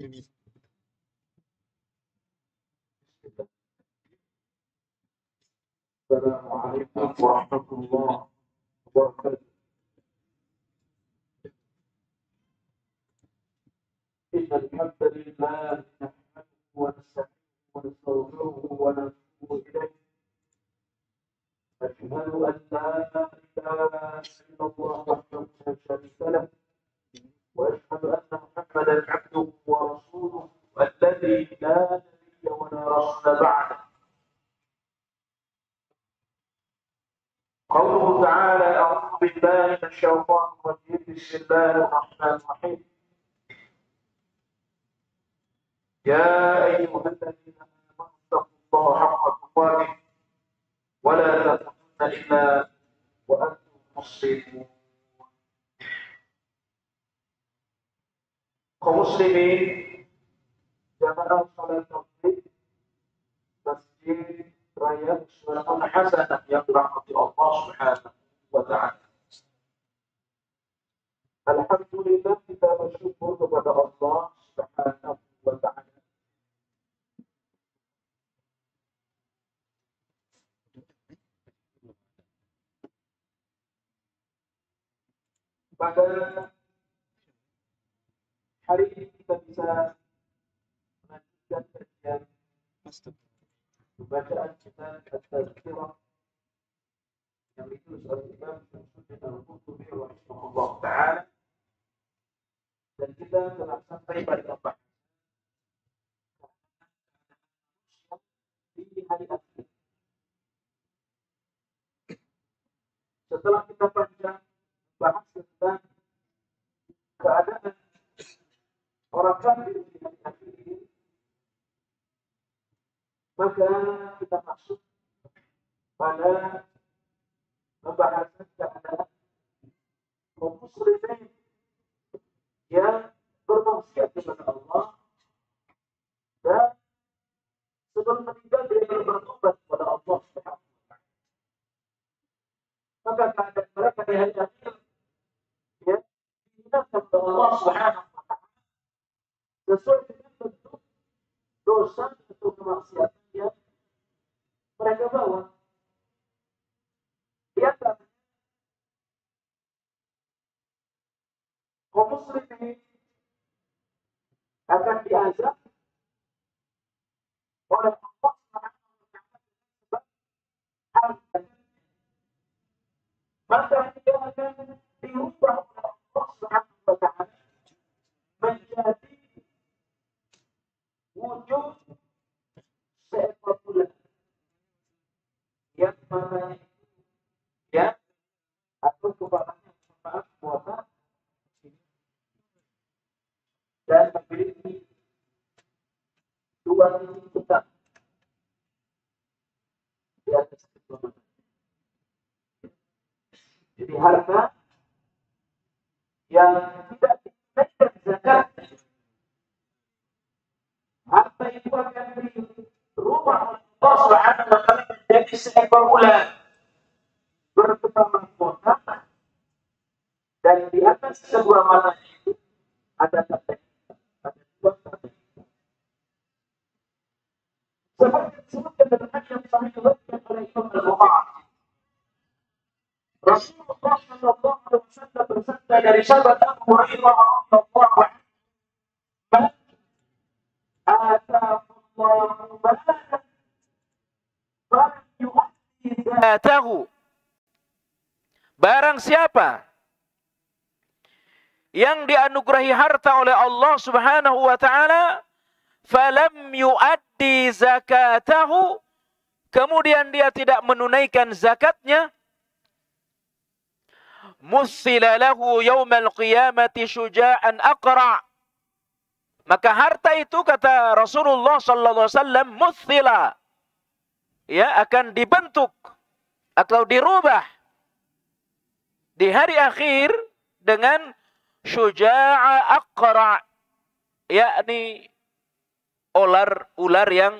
السلام عليكم ورحمة الله وبركاته إن الحمد لله نحمده ونستعينه ونستغفره ونتوب إليه أشهد أن لا إله إلا الله وحده لا شريك له واشهد ان محمدا عبده ورسوله الذي لا نبي ولا رسول بعده قوله تعالى اعوذ بالله من الشيطان الرجيم بسم الله الرحمن الرحيم يا ايها الذين امنوا اتقوا الله حق تقاته ولا تموتن الا وانتم مسلمون كمسلمين جماعة صلاة المغرب مسجد رايات صلاة حسنة يقرأ الله سبحانه وتعالى الحمد لله bersyukur kepada Allah Subhanahu wa taala. Pada hari ini kita bisa melanjutkan kajian pembacaan kita Al-Tazkirah yang itu oleh Imam Syamsuddin Al-Qutubi rahimahullah taala dan kita telah sampai pada tempat di hari akhir. Setelah kita panjang bahas tentang keadaan orang kafir ini, maka kita masuk pada pembahasan yang adalah muslimin yang bermaksiat kepada Allah dan sebelum meninggal Allah Subhanahu wa taala falam yuaddi zakatahu kemudian dia tidak menunaikan zakatnya musila lahu yaumal qiyamati syuja'an aqra maka harta itu kata Rasulullah sallallahu alaihi wasallam musila ya akan dibentuk atau dirubah di hari akhir dengan syuja'a aqra yakni ular ular yang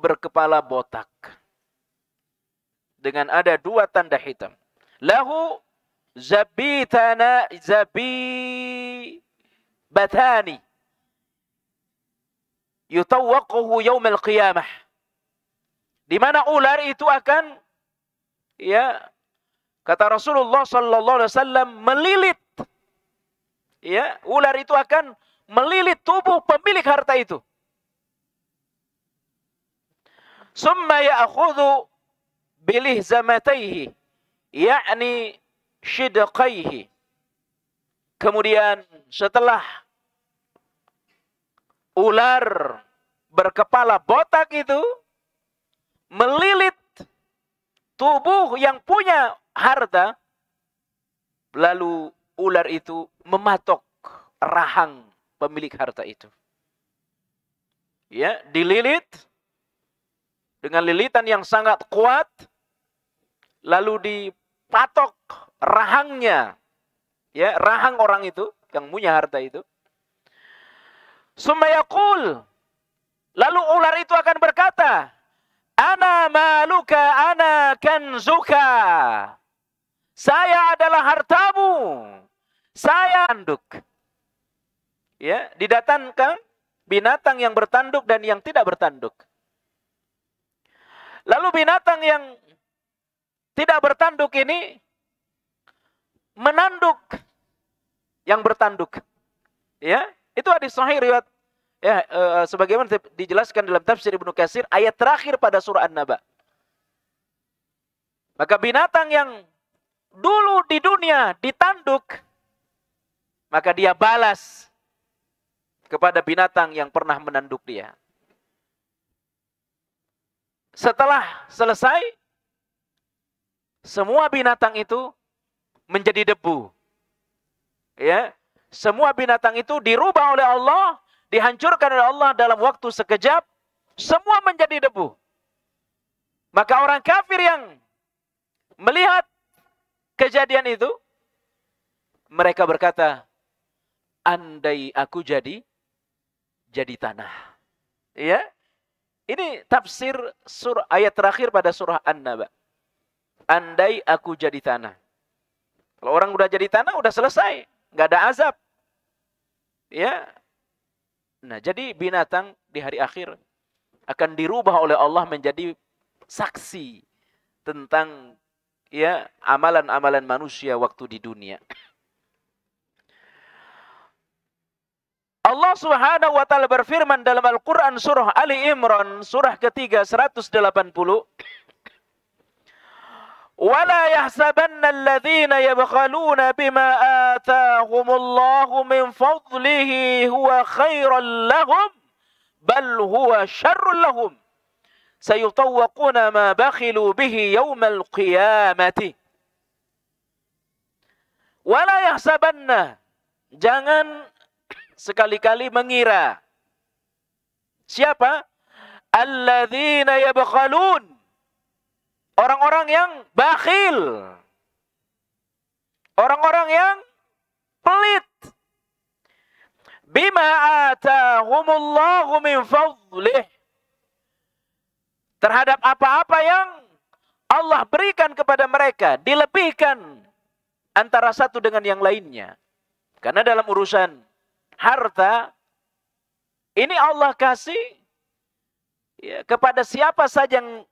berkepala botak dengan ada dua tanda hitam lahu zabitana zabi batani yutawwaquhu al qiyamah di mana ular itu akan ya kata Rasulullah sallallahu alaihi wasallam melilit ya ular itu akan melilit tubuh pemilik harta itu. Summa ya'khudhu bilihzamataihi yakni shidqaihi. Kemudian setelah ular berkepala botak itu melilit tubuh yang punya harta lalu ular itu mematok rahang pemilik harta itu. Ya, dililit dengan lilitan yang sangat kuat lalu dipatok rahangnya. Ya, rahang orang itu yang punya harta itu. Sumayakul. Lalu ular itu akan berkata, Ana maluka ana kanzuka. Saya adalah hartamu saya tanduk. Ya, didatangkan binatang yang bertanduk dan yang tidak bertanduk. Lalu binatang yang tidak bertanduk ini menanduk yang bertanduk. Ya, itu hadis sahih riwayat ya e, sebagaimana dijelaskan dalam tafsir Ibnu Katsir ayat terakhir pada surah An-Naba. Maka binatang yang dulu di dunia ditanduk maka dia balas kepada binatang yang pernah menanduk dia. Setelah selesai, semua binatang itu menjadi debu. Ya, semua binatang itu dirubah oleh Allah, dihancurkan oleh Allah dalam waktu sekejap, semua menjadi debu. Maka orang kafir yang melihat kejadian itu, mereka berkata, andai aku jadi jadi tanah. Ya. Ini tafsir surah ayat terakhir pada surah An-Naba. Andai aku jadi tanah. Kalau orang udah jadi tanah udah selesai, nggak ada azab. Ya. Nah, jadi binatang di hari akhir akan dirubah oleh Allah menjadi saksi tentang ya amalan-amalan manusia waktu di dunia. Allah Subhanahu wa taala berfirman dalam Al-Qur'an surah Ali Imran surah ketiga 180 ولا يحسبن الذين يبخلون بما آتاهم الله من فضله هو خير لهم بل هو شر لهم سيطوقون ما بخلوا به يوم القيامة ولا يحسبن jangan sekali-kali mengira. Siapa? Alladzina yabkhalun. Orang-orang yang bakhil. Orang-orang yang pelit. Bima atahumullahu min fadlih. Terhadap apa-apa yang Allah berikan kepada mereka. Dilebihkan antara satu dengan yang lainnya. Karena dalam urusan harta ini Allah kasih ya, kepada siapa saja yang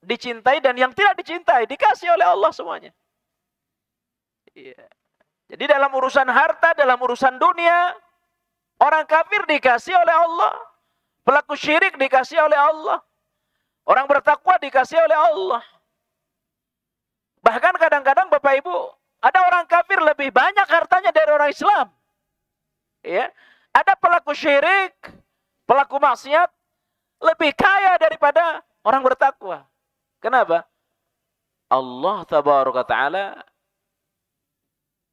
dicintai dan yang tidak dicintai dikasih oleh Allah semuanya. Ya. Jadi dalam urusan harta, dalam urusan dunia, orang kafir dikasih oleh Allah, pelaku syirik dikasih oleh Allah, orang bertakwa dikasih oleh Allah. Bahkan kadang-kadang Bapak Ibu, ada orang kafir lebih banyak hartanya dari orang Islam. Ya. Ada pelaku syirik, pelaku maksiat lebih kaya daripada orang bertakwa. Kenapa? Allah tabaraka taala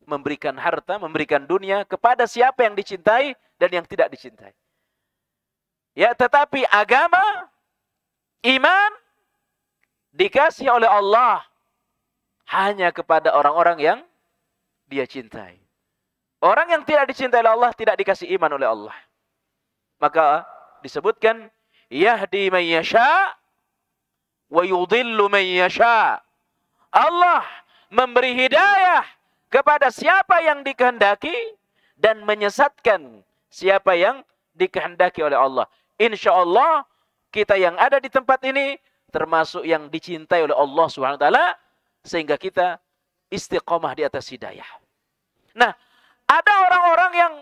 memberikan harta, memberikan dunia kepada siapa yang dicintai dan yang tidak dicintai. Ya, tetapi agama, iman dikasih oleh Allah hanya kepada orang-orang yang dia cintai. Orang yang tidak dicintai oleh Allah tidak dikasih iman oleh Allah. Maka disebutkan yahdi man yasha wa yudhillu man yasha. Allah memberi hidayah kepada siapa yang dikehendaki dan menyesatkan siapa yang dikehendaki oleh Allah. Insya Allah kita yang ada di tempat ini termasuk yang dicintai oleh Allah Subhanahu taala sehingga kita istiqomah di atas hidayah. Nah, ada orang-orang yang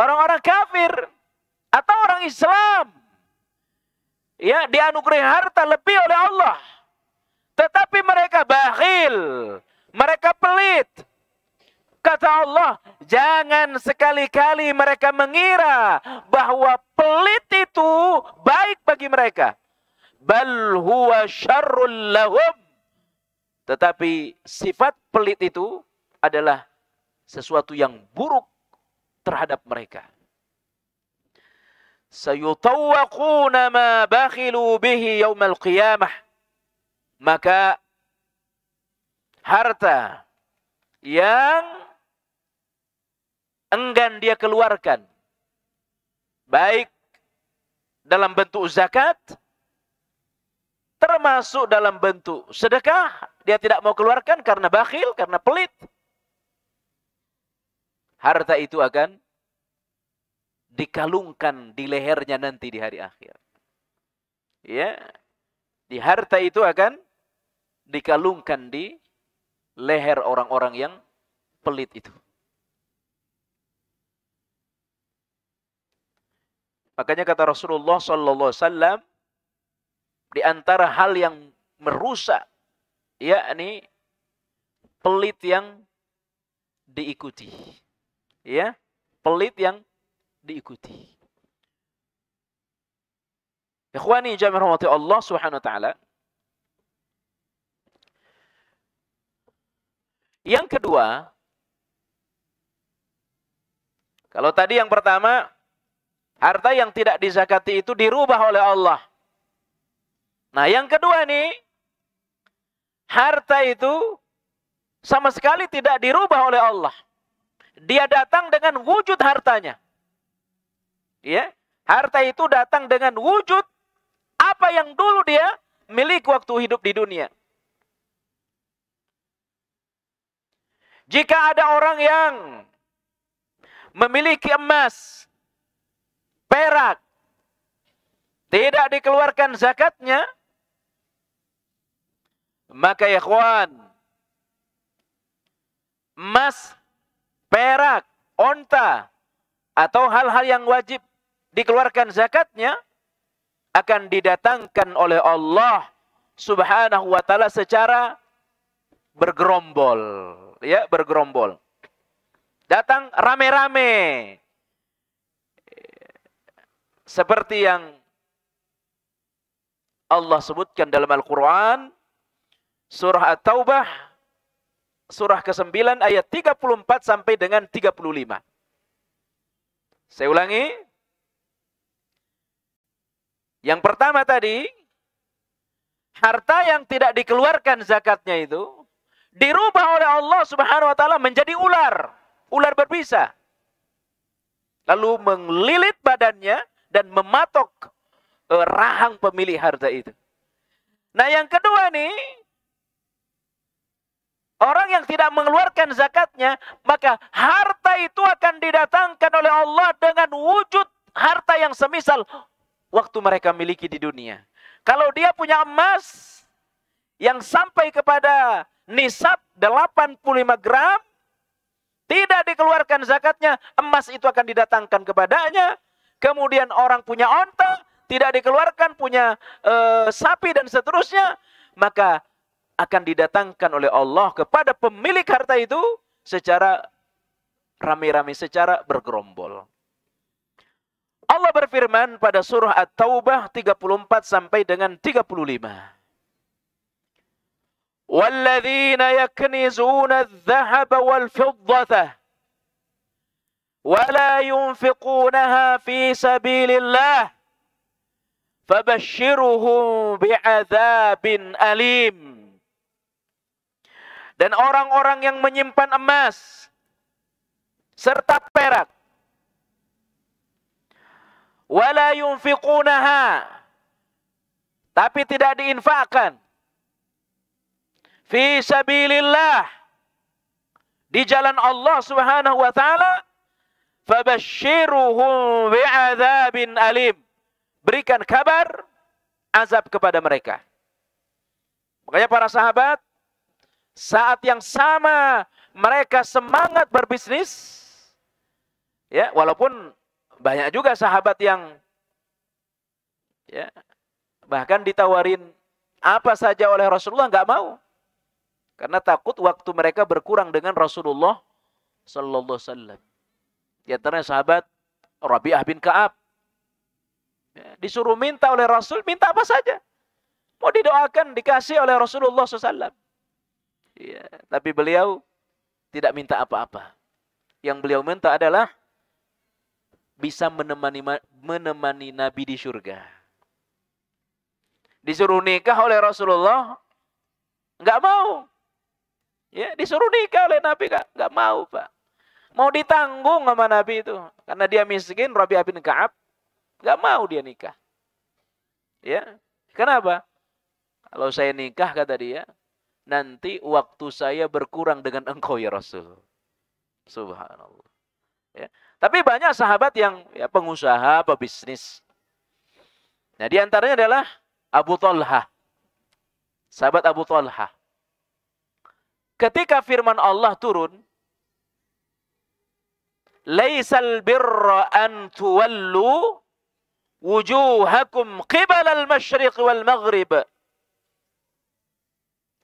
orang-orang kafir atau orang Islam ya dianugerahi harta lebih oleh Allah. Tetapi mereka bakhil, mereka pelit. Kata Allah, jangan sekali-kali mereka mengira bahwa pelit itu baik bagi mereka. Bal huwa syarrul lahum. Tetapi sifat pelit itu adalah sesuatu yang buruk terhadap mereka. Sayutawakuna ma bakhilu bihi yawmal qiyamah. Maka harta yang enggan dia keluarkan baik dalam bentuk zakat termasuk dalam bentuk sedekah dia tidak mau keluarkan karena bakhil karena pelit harta itu akan dikalungkan di lehernya nanti di hari akhir. Ya. Di harta itu akan dikalungkan di leher orang-orang yang pelit itu. Makanya kata Rasulullah sallallahu alaihi di antara hal yang merusak yakni pelit yang diikuti ya pelit yang diikuti. Ikhwani jami rahmati Allah subhanahu wa ta'ala. Yang kedua, kalau tadi yang pertama, harta yang tidak dizakati itu dirubah oleh Allah. Nah yang kedua nih, harta itu sama sekali tidak dirubah oleh Allah. Dia datang dengan wujud hartanya. Ya, harta itu datang dengan wujud apa yang dulu dia milik waktu hidup di dunia. Jika ada orang yang memiliki emas, perak, tidak dikeluarkan zakatnya, maka ya emas perak, onta, atau hal-hal yang wajib dikeluarkan zakatnya akan didatangkan oleh Allah Subhanahu wa taala secara bergerombol, ya, bergerombol. Datang rame-rame. Seperti yang Allah sebutkan dalam Al-Qur'an surah At-Taubah surah ke-9 ayat 34 sampai dengan 35. Saya ulangi. Yang pertama tadi, harta yang tidak dikeluarkan zakatnya itu dirubah oleh Allah Subhanahu wa taala menjadi ular, ular berbisa. Lalu mengelilit badannya dan mematok eh, rahang pemilik harta itu. Nah, yang kedua nih, Orang yang tidak mengeluarkan zakatnya, maka harta itu akan didatangkan oleh Allah dengan wujud harta yang semisal waktu mereka miliki di dunia. Kalau dia punya emas yang sampai kepada nisab 85 gram, tidak dikeluarkan zakatnya, emas itu akan didatangkan kepadanya. Kemudian orang punya onta, tidak dikeluarkan, punya e, sapi dan seterusnya. Maka akan didatangkan oleh Allah kepada pemilik harta itu secara rame-rame, secara bergerombol. Allah berfirman pada surah At-Taubah 34 sampai dengan 35. وَالَّذِينَ يَكْنِزُونَ الذَّهَبَ وَالْفِضَّةَ وَلَا يُنْفِقُونَهَا فِي سَبِيلِ اللَّهِ فَبَشِّرُهُمْ بِعَذَابٍ أَلِيمٍ dan orang-orang yang menyimpan emas serta perak wala yunfiqunaha tapi tidak diinfakkan fi sabilillah di jalan Allah Subhanahu wa taala fabashshiruhum alim berikan kabar azab kepada mereka makanya para sahabat saat yang sama mereka semangat berbisnis. Ya, walaupun banyak juga sahabat yang ya, bahkan ditawarin apa saja oleh Rasulullah nggak mau. Karena takut waktu mereka berkurang dengan Rasulullah sallallahu sallam. ya sahabat Rabi'ah bin Ka'ab. Ya, disuruh minta oleh Rasul, minta apa saja. Mau didoakan, dikasih oleh Rasulullah SAW. Iya, tapi beliau tidak minta apa-apa. Yang beliau minta adalah bisa menemani menemani Nabi di surga. Disuruh nikah oleh Rasulullah, nggak mau. Ya, disuruh nikah oleh Nabi nggak mau pak. Mau ditanggung sama Nabi itu karena dia miskin. Rabi'ah bin Kaab nggak mau dia nikah. Ya, kenapa? Kalau saya nikah kata dia, nanti waktu saya berkurang dengan engkau ya Rasul. Subhanallah. Ya. Tapi banyak sahabat yang ya, pengusaha, pebisnis. Nah, di antaranya adalah Abu Talha. Sahabat Abu Talha. Ketika firman Allah turun, "Laisal birra an tuwallu wujuhakum qibala al-masyriq wal maghrib."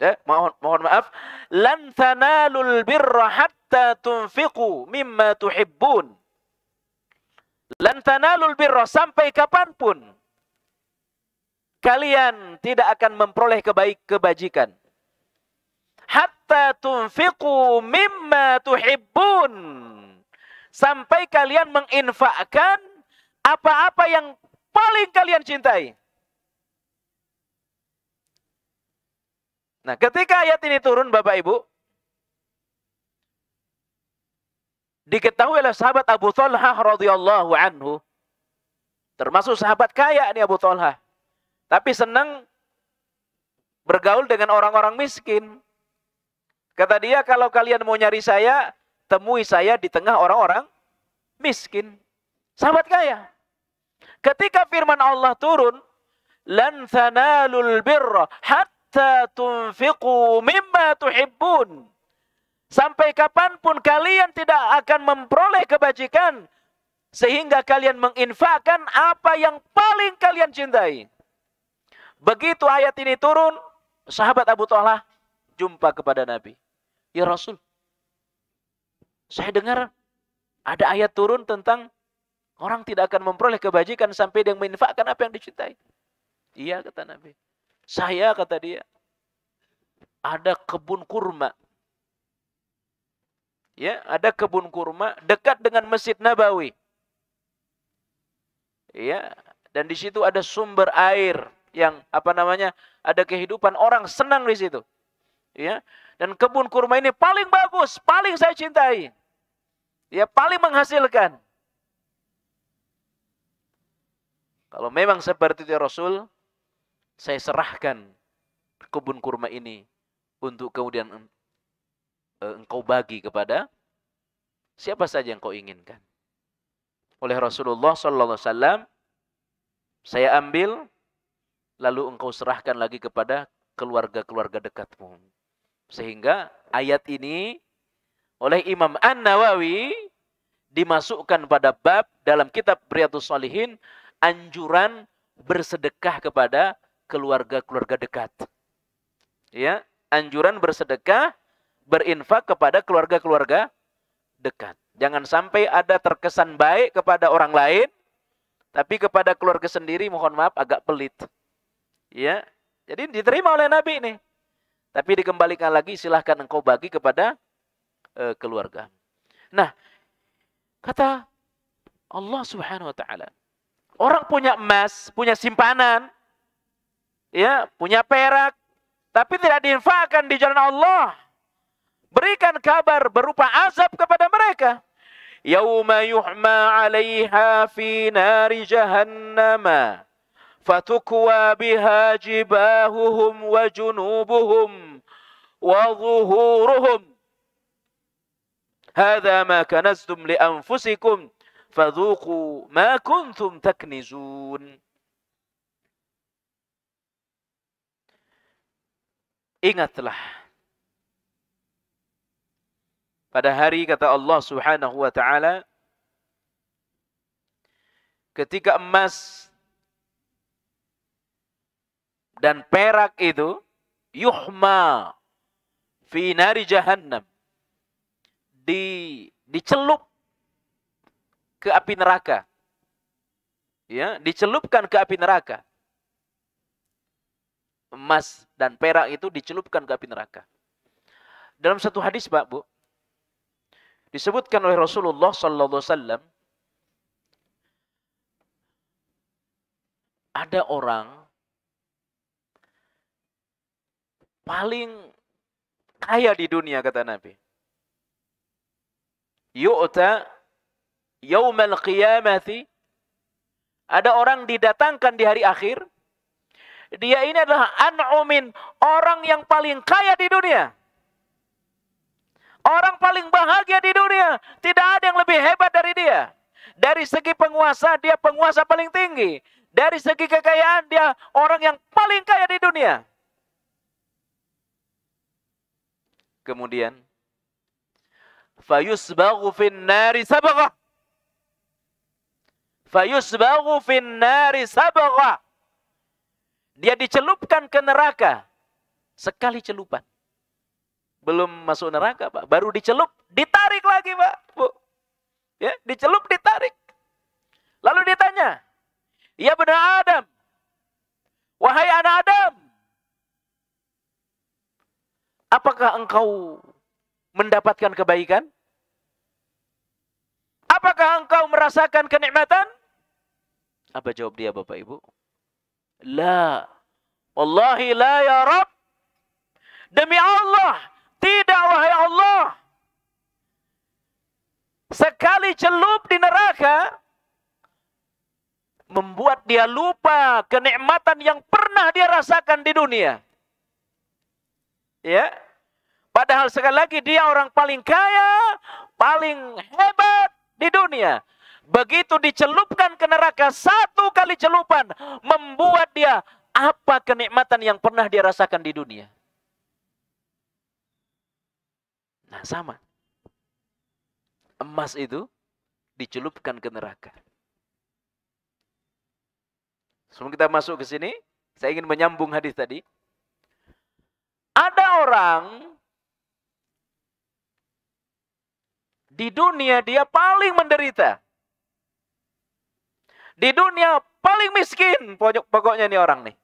Ya, mohon, mohon maaf. Lan tanalul birra hatta tunfiqu mimma tuhibbun. Lan tanalul birra sampai kapanpun. Kalian tidak akan memperoleh kebaik kebajikan. Hatta tunfiqu mimma tuhibbun. Sampai kalian menginfakkan apa-apa yang paling kalian cintai. Nah, ketika ayat ini turun Bapak Ibu, diketahui oleh sahabat Abu Talha radhiyallahu anhu, termasuk sahabat kaya nih Abu Talha, tapi senang bergaul dengan orang-orang miskin. Kata dia, kalau kalian mau nyari saya, temui saya di tengah orang-orang miskin. Sahabat kaya. Ketika firman Allah turun, lan birra hatta tunfiqu mimma tuhibbun. Sampai kapanpun kalian tidak akan memperoleh kebajikan sehingga kalian menginfakkan apa yang paling kalian cintai. Begitu ayat ini turun, sahabat Abu Thalhah jumpa kepada Nabi. Ya Rasul, saya dengar ada ayat turun tentang orang tidak akan memperoleh kebajikan sampai dia menginfakkan apa yang dicintai. Iya kata Nabi. Saya kata dia ada kebun kurma. Ya, ada kebun kurma dekat dengan Masjid Nabawi. Ya, dan di situ ada sumber air yang apa namanya? Ada kehidupan orang senang di situ. Ya. Dan kebun kurma ini paling bagus, paling saya cintai. Ya, paling menghasilkan. Kalau memang seperti itu ya Rasul, saya serahkan kebun kurma ini untuk kemudian e, engkau bagi kepada siapa saja yang kau inginkan. Oleh Rasulullah sallallahu alaihi saya ambil lalu engkau serahkan lagi kepada keluarga-keluarga dekatmu. Sehingga ayat ini oleh Imam An-Nawawi dimasukkan pada bab dalam kitab Riyadhus Shalihin anjuran bersedekah kepada keluarga-keluarga dekat. Ya, anjuran bersedekah, berinfak kepada keluarga-keluarga dekat. Jangan sampai ada terkesan baik kepada orang lain, tapi kepada keluarga sendiri mohon maaf agak pelit. Ya. Jadi diterima oleh Nabi nih, Tapi dikembalikan lagi silahkan engkau bagi kepada e, keluarga. Nah, kata Allah Subhanahu wa taala, orang punya emas, punya simpanan, ya punya perak, tapi tidak diinfakkan di jalan Allah. Berikan kabar berupa azab kepada mereka. Yauma yuhma 'alaiha fi nari jahannam fatukwa biha jibahuhum wa junubuhum wa zuhuruhum ma ما li anfusikum, fadhuqu ma kuntum taknizun ingatlah. Pada hari kata Allah Subhanahu wa taala ketika emas dan perak itu yuhma fi nari jahannam di dicelup ke api neraka. Ya, dicelupkan ke api neraka emas dan perak itu dicelupkan ke api neraka. Dalam satu hadis, Pak Bu, disebutkan oleh Rasulullah sallallahu alaihi wasallam ada orang paling kaya di dunia kata Nabi. Yu'ta yaumal qiyamati ada orang didatangkan di hari akhir dia ini adalah an'umin, orang yang paling kaya di dunia. Orang paling bahagia di dunia. Tidak ada yang lebih hebat dari dia. Dari segi penguasa, dia penguasa paling tinggi. Dari segi kekayaan, dia orang yang paling kaya di dunia. Kemudian, fayusbaghu finnari nari sabagha. Fayusbaghu fin dia dicelupkan ke neraka. Sekali celupan. Belum masuk neraka, Pak. Baru dicelup, ditarik lagi, Pak. Bu. Ya, dicelup, ditarik. Lalu ditanya, "Ya benar Adam, wahai anak Adam, apakah engkau mendapatkan kebaikan? Apakah engkau merasakan kenikmatan?" Apa jawab dia, Bapak Ibu? La. Wallahi la ya Rab. Demi Allah. Tidak wahai Allah. Sekali celup di neraka. Membuat dia lupa kenikmatan yang pernah dia rasakan di dunia. Ya. Padahal sekali lagi dia orang paling kaya, paling hebat di dunia. Begitu dicelupkan ke neraka, satu kali celupan membuat dia apa kenikmatan yang pernah dia rasakan di dunia. Nah sama. Emas itu dicelupkan ke neraka. Sebelum kita masuk ke sini, saya ingin menyambung hadis tadi. Ada orang di dunia dia paling menderita. Di dunia paling miskin pokoknya ini orang nih.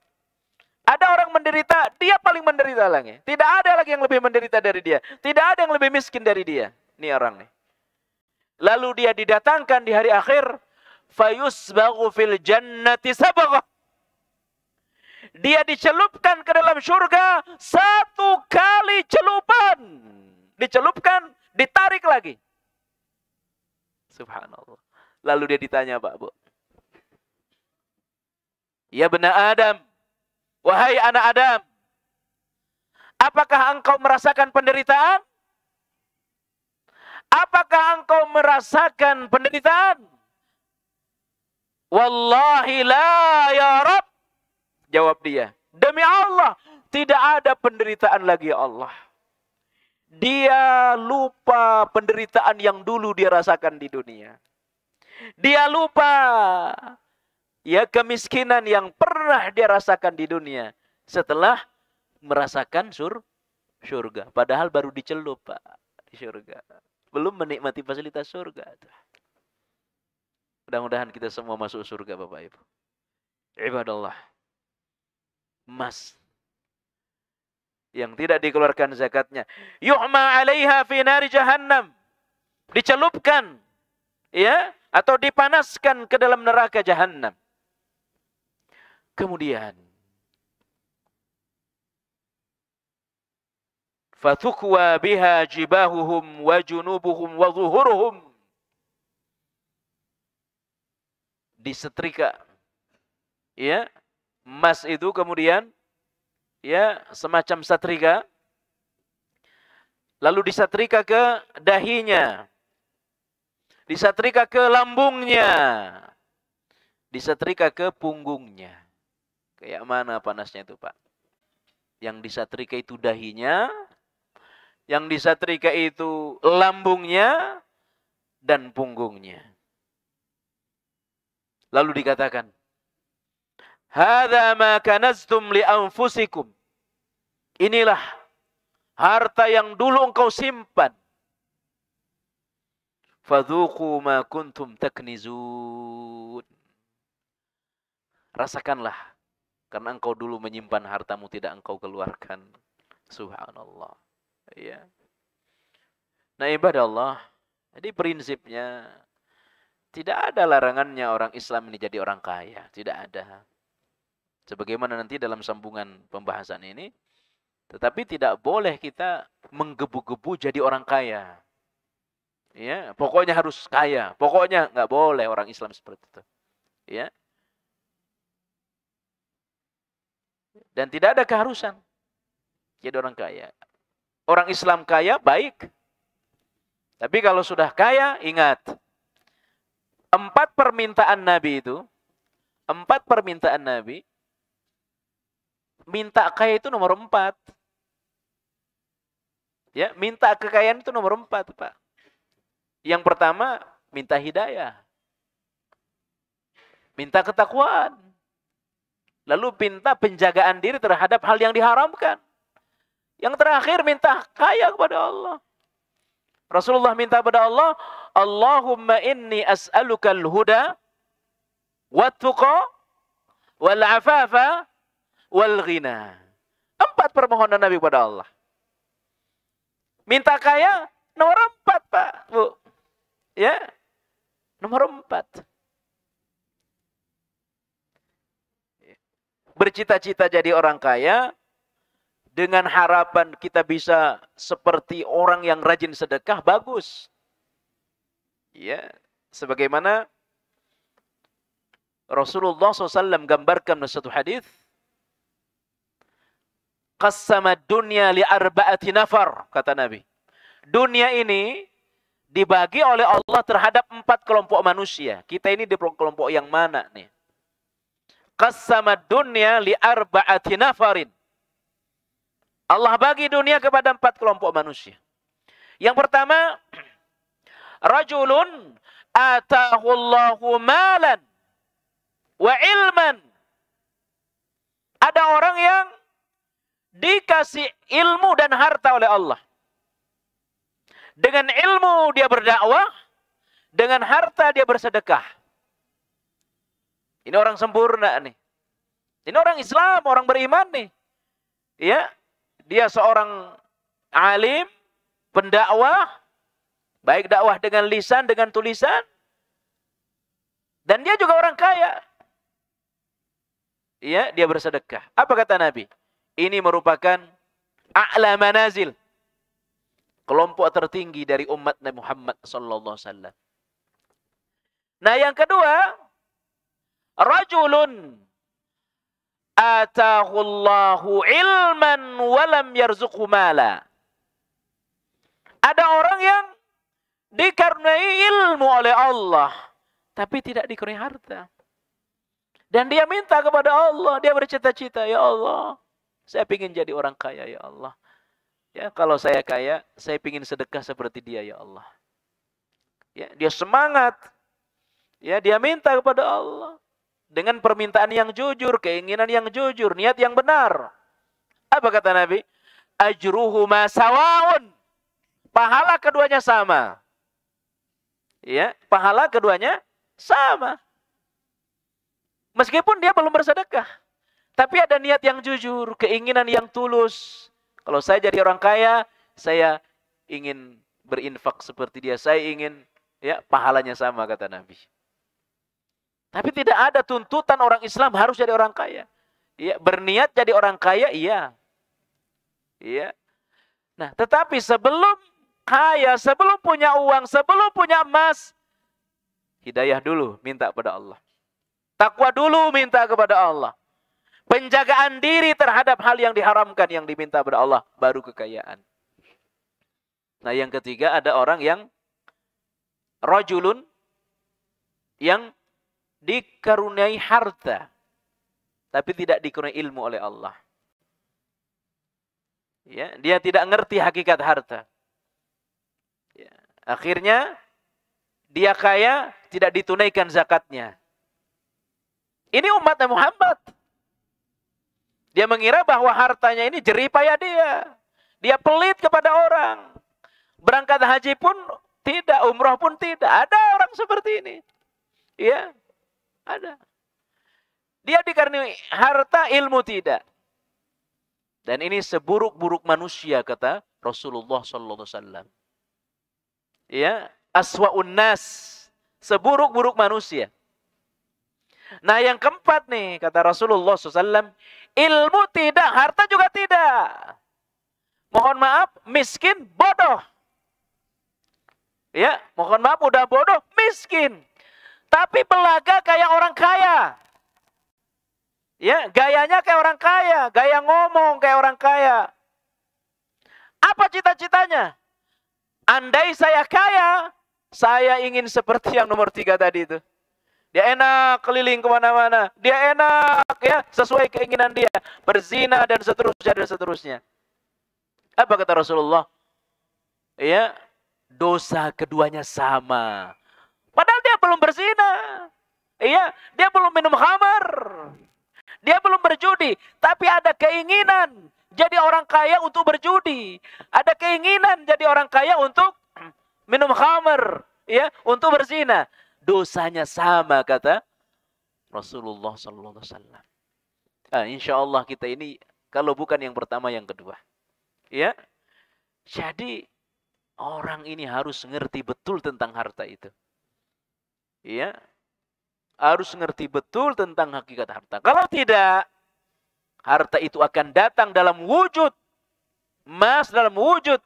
Ada orang menderita, dia paling menderita lagi. Tidak ada lagi yang lebih menderita dari dia. Tidak ada yang lebih miskin dari dia. ini orang nih. Lalu dia didatangkan di hari akhir. bagu fil jannati sabagah. Dia dicelupkan ke dalam surga satu kali celupan. Dicelupkan, ditarik lagi. Subhanallah. Lalu dia ditanya, Pak Bu, Ya benar Adam. Wahai anak Adam. Apakah engkau merasakan penderitaan? Apakah engkau merasakan penderitaan? Wallahi la ya Rab. Jawab dia. Demi Allah. Tidak ada penderitaan lagi ya Allah. Dia lupa penderitaan yang dulu dia rasakan di dunia. Dia lupa ya kemiskinan yang pernah dia rasakan di dunia setelah merasakan sur surga. Padahal baru dicelup pak di surga, belum menikmati fasilitas surga. Mudah-mudahan kita semua masuk surga bapak ibu. Ibadallah, emas yang tidak dikeluarkan zakatnya. Yuhma alaiha fi nari jahannam. Dicelupkan. Ya. Atau dipanaskan ke dalam neraka jahannam kemudian. Fatukwa biha jibahuhum wa junubuhum wa zuhuruhum. Disetrika. Ya. Emas itu kemudian. Ya. Semacam satrika. Lalu disetrika ke dahinya. disetrika ke lambungnya. disetrika ke punggungnya. Kayak mana panasnya itu, Pak? Yang disatrika itu dahinya, yang disatrika itu lambungnya dan punggungnya. Lalu dikatakan, "Hadza ma kanaztum li anfusikum." Inilah harta yang dulu engkau simpan. Fadhuku ma kuntum taknizun. Rasakanlah karena engkau dulu menyimpan hartamu tidak engkau keluarkan. Subhanallah. ya Nah ibadah Allah. Jadi prinsipnya tidak ada larangannya orang Islam ini jadi orang kaya. Tidak ada. Sebagaimana nanti dalam sambungan pembahasan ini. Tetapi tidak boleh kita menggebu-gebu jadi orang kaya. Ya, pokoknya harus kaya. Pokoknya nggak boleh orang Islam seperti itu. Ya, Dan tidak ada keharusan. Jadi orang kaya. Orang Islam kaya baik. Tapi kalau sudah kaya, ingat. Empat permintaan Nabi itu, empat permintaan Nabi, minta kaya itu nomor empat. Ya, minta kekayaan itu nomor empat, Pak. Yang pertama, minta hidayah. Minta ketakwaan. Lalu minta penjagaan diri terhadap hal yang diharamkan. Yang terakhir minta kaya kepada Allah. Rasulullah minta kepada Allah, Allahumma inni as'aluka al huda wa tuqa wal afafa wal ghina. Empat permohonan Nabi kepada Allah. Minta kaya nomor empat Pak, Bu. Ya. Nomor empat. bercita-cita jadi orang kaya dengan harapan kita bisa seperti orang yang rajin sedekah bagus. Ya, sebagaimana Rasulullah SAW gambarkan dalam satu hadis, "Qassama dunya li arba'ati nafar," kata Nabi. Dunia ini dibagi oleh Allah terhadap empat kelompok manusia. Kita ini di kelompok yang mana nih? qassama dunya li arba'ati nafarin. Allah bagi dunia kepada empat kelompok manusia. Yang pertama, rajulun atahu Allahu malan wa ilman. Ada orang yang dikasih ilmu dan harta oleh Allah. Dengan ilmu dia berdakwah, dengan harta dia bersedekah. Ini orang sempurna nih. Ini orang Islam, orang beriman nih. Ya, dia seorang alim, pendakwah, baik dakwah dengan lisan, dengan tulisan, dan dia juga orang kaya. Ya, dia bersedekah. Apa kata Nabi? Ini merupakan a'la manazil. Kelompok tertinggi dari umat Nabi Muhammad sallallahu alaihi wasallam. Nah, yang kedua, rajulun atahu ilman walam yarzuqhu mala. Ada orang yang dikaruniai ilmu oleh Allah tapi tidak dikaruniai harta. Dan dia minta kepada Allah, dia bercita-cita, ya Allah, saya ingin jadi orang kaya, ya Allah. Ya, kalau saya kaya, saya ingin sedekah seperti dia, ya Allah. Ya, dia semangat. Ya, dia minta kepada Allah dengan permintaan yang jujur, keinginan yang jujur, niat yang benar. Apa kata Nabi? Ajruhuma sawaun. Pahala keduanya sama. Ya, pahala keduanya sama. Meskipun dia belum bersedekah, tapi ada niat yang jujur, keinginan yang tulus. Kalau saya jadi orang kaya, saya ingin berinfak seperti dia. Saya ingin ya pahalanya sama kata Nabi. Tapi tidak ada tuntutan orang Islam harus jadi orang kaya. Ya, berniat jadi orang kaya, iya. Iya. Nah, tetapi sebelum kaya, sebelum punya uang, sebelum punya emas, hidayah dulu minta kepada Allah. Takwa dulu minta kepada Allah. Penjagaan diri terhadap hal yang diharamkan yang diminta kepada Allah baru kekayaan. Nah, yang ketiga ada orang yang rojulun yang dikaruniai harta tapi tidak dikaruniai ilmu oleh Allah. Ya, dia tidak ngerti hakikat harta. Ya, akhirnya dia kaya tidak ditunaikan zakatnya. Ini umatnya Muhammad. Dia mengira bahwa hartanya ini jerih payah dia. Dia pelit kepada orang. Berangkat haji pun tidak, umroh pun tidak. Ada orang seperti ini. Ya, ada. Dia dikaruniai harta, ilmu tidak. Dan ini seburuk-buruk manusia kata Rasulullah sallallahu alaihi wasallam. Ya, aswaun nas, seburuk-buruk manusia. Nah yang keempat nih kata Rasulullah SAW, ilmu tidak, harta juga tidak. Mohon maaf, miskin bodoh. Ya, mohon maaf udah bodoh, miskin. Tapi belaga kayak orang kaya. Ya, gayanya kayak orang kaya, gaya ngomong kayak orang kaya. Apa cita-citanya? Andai saya kaya, saya ingin seperti yang nomor tiga tadi itu. Dia enak keliling kemana-mana. Dia enak ya sesuai keinginan dia. Berzina dan seterusnya dan seterusnya. Apa kata Rasulullah? Ya dosa keduanya sama. Padahal dia belum berzina. Iya, dia belum minum khamar. Dia belum berjudi, tapi ada keinginan jadi orang kaya untuk berjudi. Ada keinginan jadi orang kaya untuk minum khamar, ya, untuk berzina. Dosanya sama kata Rasulullah sallallahu alaihi wasallam. Nah, insya Allah kita ini kalau bukan yang pertama yang kedua. Ya. Jadi orang ini harus ngerti betul tentang harta itu ya harus ngerti betul tentang hakikat harta. Kalau tidak, harta itu akan datang dalam wujud emas dalam wujud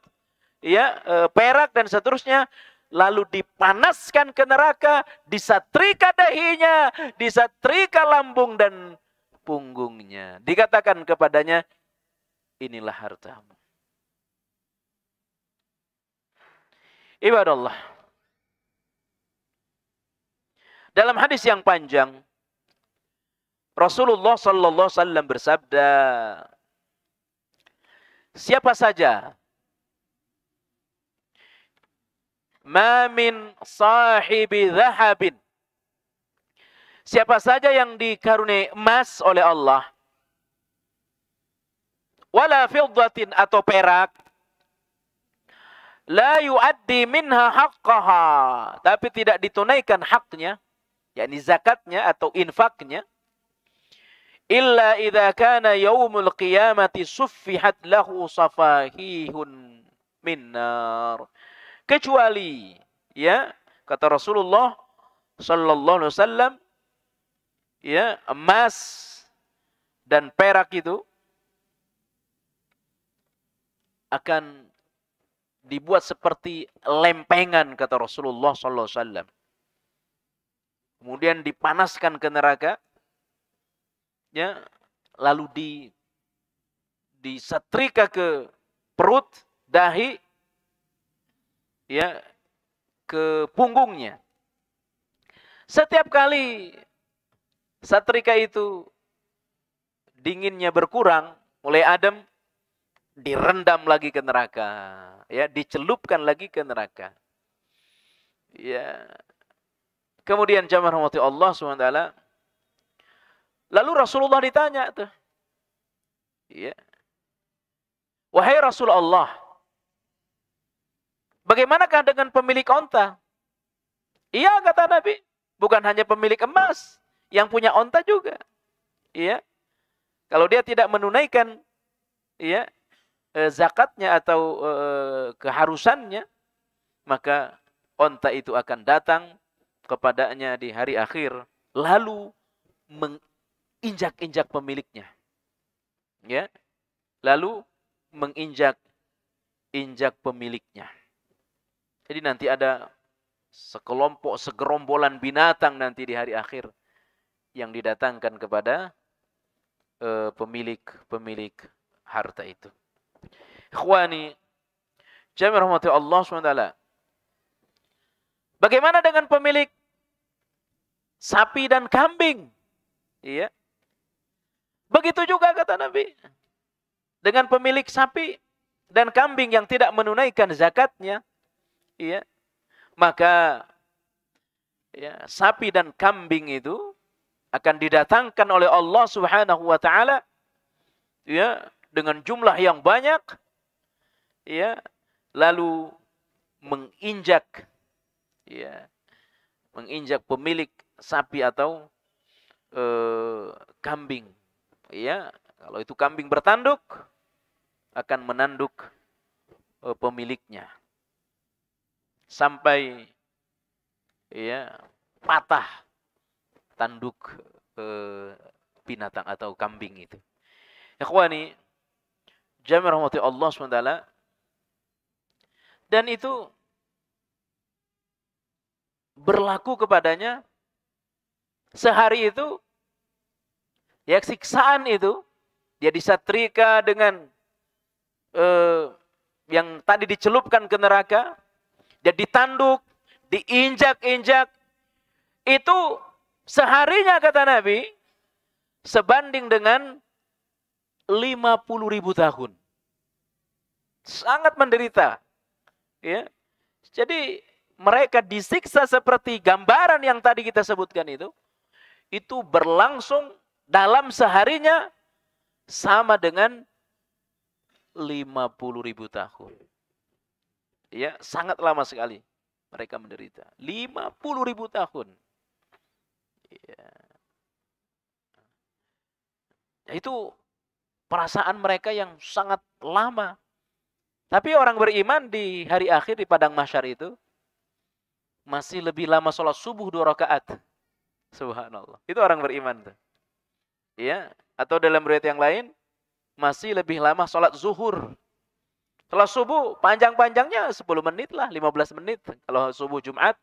ya perak dan seterusnya lalu dipanaskan ke neraka, disatrika dahinya, disatrika lambung dan punggungnya. Dikatakan kepadanya, inilah hartamu. Ibadallah. Dalam hadis yang panjang, Rasulullah Sallallahu Alaihi Wasallam bersabda, siapa saja mamin sahibi zahabin siapa saja yang dikaruniai emas oleh Allah wala fiddatin atau perak la yuaddi minha haqqaha tapi tidak ditunaikan haknya yakni zakatnya atau infaknya illa idza kana yaumul qiyamati suffihat lahu safahihun min kecuali ya kata Rasulullah sallallahu alaihi wasallam ya emas dan perak itu akan dibuat seperti lempengan kata Rasulullah sallallahu alaihi wasallam kemudian dipanaskan ke neraka, ya, lalu di disetrika ke perut, dahi, ya, ke punggungnya. Setiap kali setrika itu dinginnya berkurang, mulai adem, direndam lagi ke neraka, ya, dicelupkan lagi ke neraka. Ya, Kemudian jamaah rahmati Allah SWT. Lalu Rasulullah ditanya tuh. Iya. Wahai Rasulullah. Bagaimanakah dengan pemilik onta? Iya kata Nabi. Bukan hanya pemilik emas. Yang punya onta juga. Iya. Kalau dia tidak menunaikan iya, eh, zakatnya atau e, keharusannya. Maka onta itu akan datang kepadanya di hari akhir lalu menginjak-injak pemiliknya. Ya. Lalu menginjak-injak pemiliknya. Jadi nanti ada sekelompok segerombolan binatang nanti di hari akhir yang didatangkan kepada e, pemilik-pemilik uh, harta itu. Ikhwani, jami rahmatullahi Allah SWT. Bagaimana dengan pemilik sapi dan kambing. Iya. Begitu juga kata Nabi dengan pemilik sapi dan kambing yang tidak menunaikan zakatnya. Iya. Maka ya, sapi dan kambing itu akan didatangkan oleh Allah Subhanahu wa taala ya dengan jumlah yang banyak ya lalu menginjak ya menginjak pemilik sapi atau e, kambing. Ya, kalau itu kambing bertanduk akan menanduk e, pemiliknya sampai ya patah tanduk e, binatang atau kambing itu. Ikhwani, jami rahmati Allah SWT. Dan itu berlaku kepadanya sehari itu ya siksaan itu dia ya, disatrika dengan eh, yang tadi dicelupkan ke neraka dia ya, ditanduk diinjak-injak itu seharinya kata Nabi sebanding dengan 50 ribu tahun sangat menderita ya jadi mereka disiksa seperti gambaran yang tadi kita sebutkan itu itu berlangsung dalam seharinya sama dengan 50 ribu tahun. Ya, sangat lama sekali mereka menderita. 50 ribu tahun. Ya. ya. Itu perasaan mereka yang sangat lama. Tapi orang beriman di hari akhir di padang mahsyar itu masih lebih lama sholat subuh dua rakaat Subhanallah. Itu orang beriman tuh. Ya, atau dalam riwayat yang lain masih lebih lama sholat zuhur. Kalau subuh panjang-panjangnya 10 menit lah, 15 menit. Kalau subuh Jumat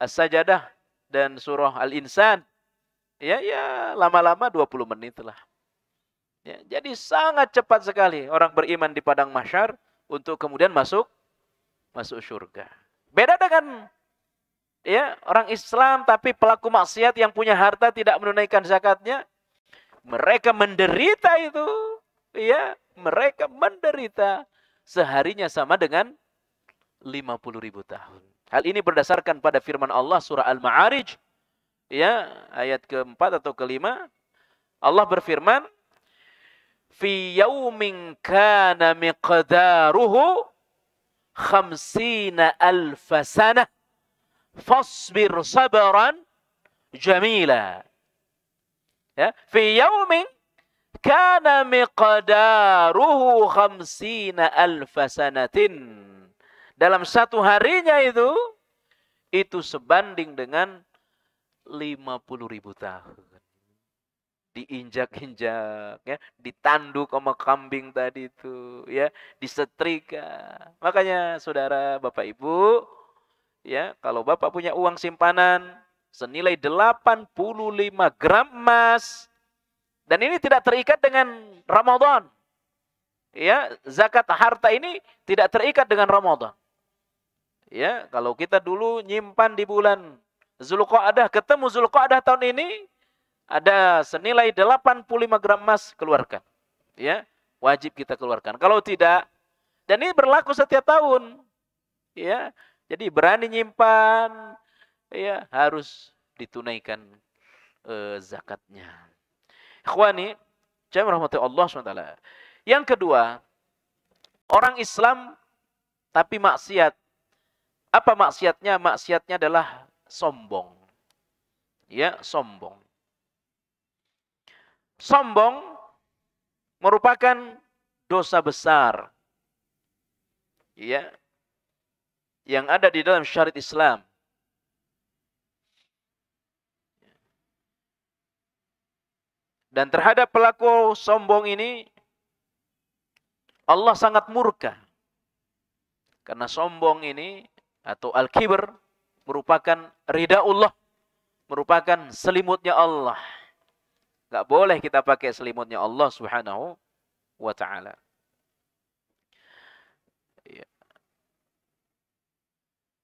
as-sajadah dan surah Al-Insan ya ya lama-lama 20 menit lah. Ya, jadi sangat cepat sekali orang beriman di padang mahsyar untuk kemudian masuk masuk surga. Beda dengan ya orang Islam tapi pelaku maksiat yang punya harta tidak menunaikan zakatnya mereka menderita itu ya mereka menderita seharinya sama dengan 50 ribu tahun hal ini berdasarkan pada firman Allah surah Al-Ma'arij ya ayat keempat atau kelima Allah berfirman fi yaumin kana miqdaruhu khamsina alfasanah fasbir sabaran jamila. Ya, fi yaumin kana miqdaruhu khamsina alfa sanatin. Dalam satu harinya itu itu sebanding dengan 50 ribu tahun. Diinjak-injak, ya, ditanduk sama kambing tadi itu, ya, disetrika. Makanya saudara, Bapak Ibu, ya kalau bapak punya uang simpanan senilai 85 gram emas dan ini tidak terikat dengan Ramadan. Ya, zakat harta ini tidak terikat dengan Ramadan. Ya, kalau kita dulu nyimpan di bulan Zulqa'dah, ketemu Zulqa'dah tahun ini ada senilai 85 gram emas keluarkan. Ya, wajib kita keluarkan. Kalau tidak, dan ini berlaku setiap tahun. Ya, jadi berani nyimpan ya harus ditunaikan e, zakatnya. Ikhwani, jami rahmati Allah SWT. Yang kedua, orang Islam tapi maksiat. Apa maksiatnya? Maksiatnya adalah sombong. Ya, sombong. Sombong merupakan dosa besar. Ya, yang ada di dalam syariat Islam. Dan terhadap pelaku sombong ini, Allah sangat murka. Karena sombong ini, atau al-kibr, merupakan Allah merupakan selimutnya Allah. Gak boleh kita pakai selimutnya Allah subhanahu wa ta'ala.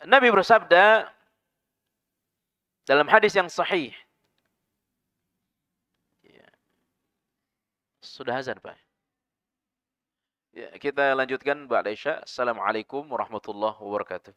Nabi bersabda dalam hadis yang sahih. Ya. Sudah azan, Pak. Ya, kita lanjutkan Mbak Aisyah. Assalamualaikum warahmatullahi wabarakatuh.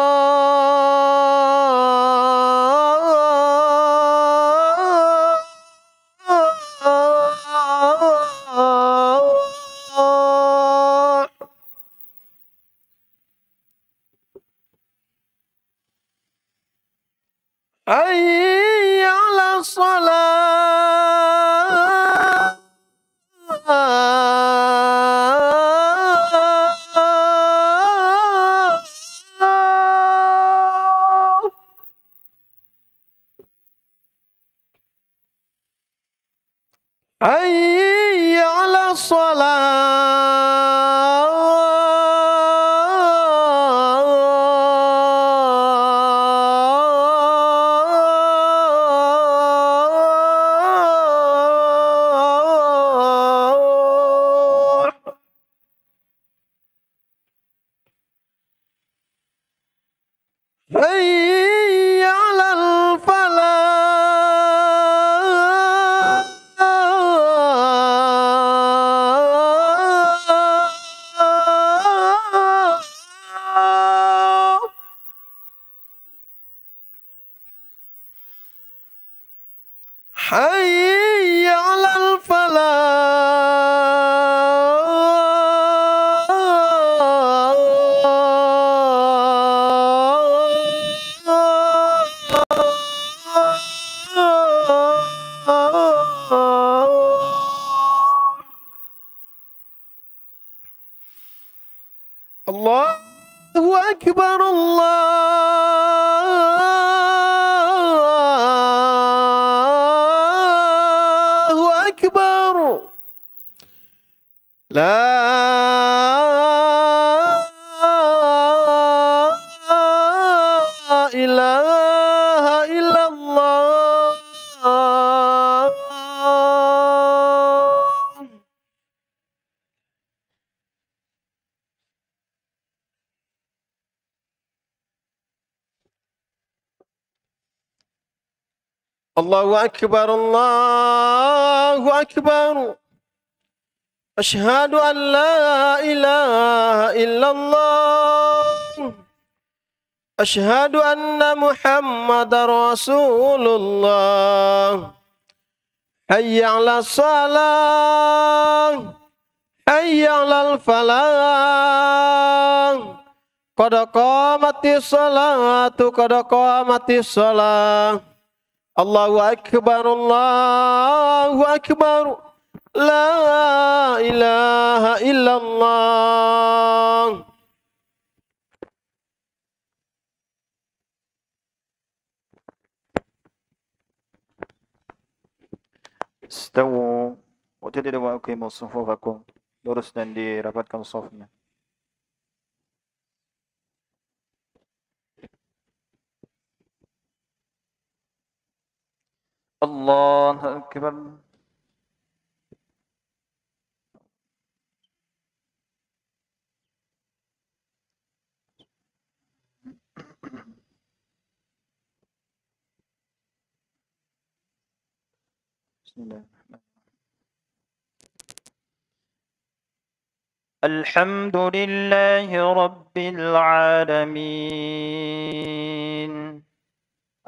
Allahu akbar Allahu akbar Ashhadu an la ilaha illallah Ashhadu anna Muhammadar Rasulullah Hayya 'ala salah Hayya 'alal falah Qad qamatis salatu qad qamatis salah الله أكبر الله أكبر لا إله إلا الله استووا وتدلوا وأقيموا صفوفكم درسنا لربطكم صفنا الله أكبر بسم الله الحمد لله رب العالمين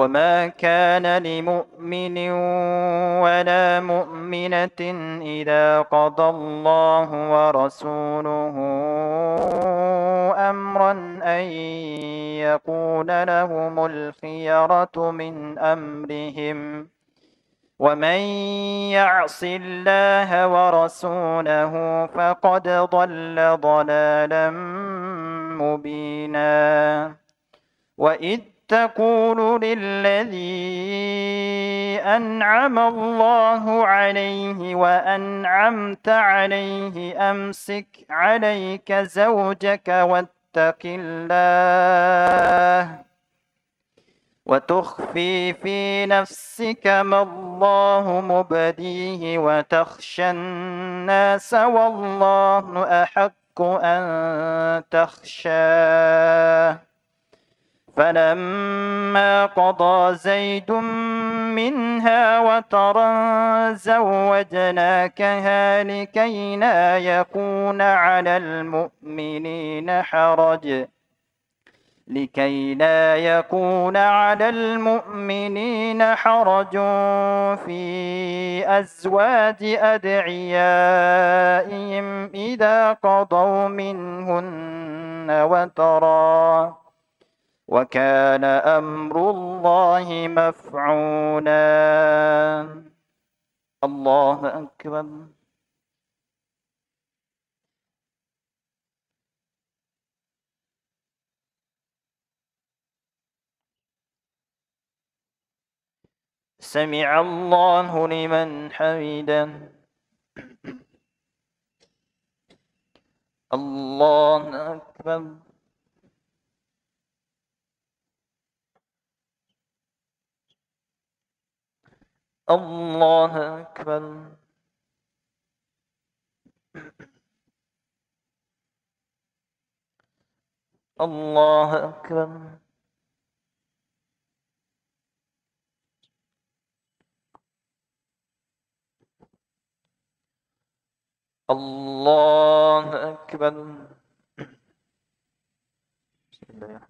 وما كان لمؤمن ولا مؤمنة إذا قضى الله ورسوله أمرا أن يكون لهم الخيرة من أمرهم ومن يعص الله ورسوله فقد ضل ضلالا مبينا وإذ تقول للذي أنعم الله عليه وأنعمت عليه أمسك عليك زوجك واتق الله وتخفي في نفسك ما الله مبديه وتخشى الناس والله أحق أن تخشاه فلما قضى زيد منها وترا زوجناكها لكي لا يكون على المؤمنين حرج لكي لا يكون على المؤمنين حرج في أزواج أدعيائهم إذا قضوا منهن وترا وكان امر الله مفعولا الله اكبر سمع الله لمن حمده الله اكبر الله أكبر الله أكبر الله أكبر بسم الله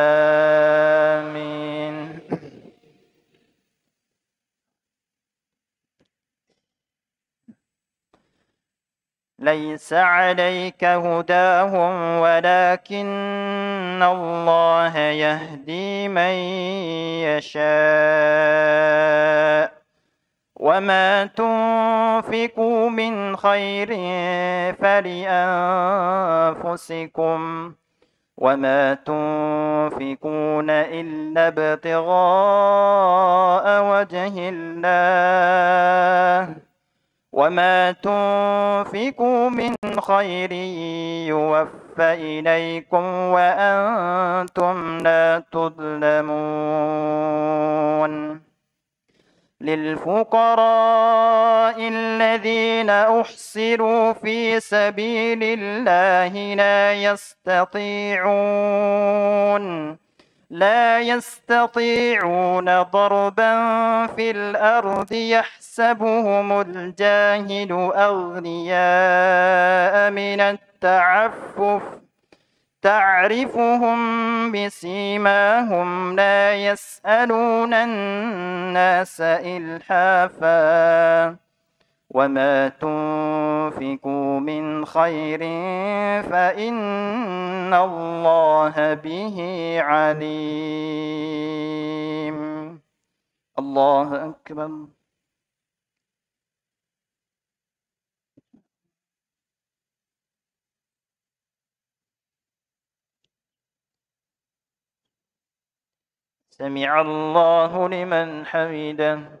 ليس عليك هداهم ولكن الله يهدي من يشاء وما تنفقوا من خير فلانفسكم وما تنفقون الا ابتغاء وجه الله وما تنفقوا من خير يوفى إليكم وأنتم لا تظلمون للفقراء الذين أحصروا في سبيل الله لا يستطيعون لا يستطيعون ضربا في الأرض يحسبهم الجاهل أغنياء من التعفف تعرفهم بسيماهم لا يسألون الناس إلحافاً وما تنفقوا من خير فإن الله به عليم الله أكبر سمع الله لمن حمده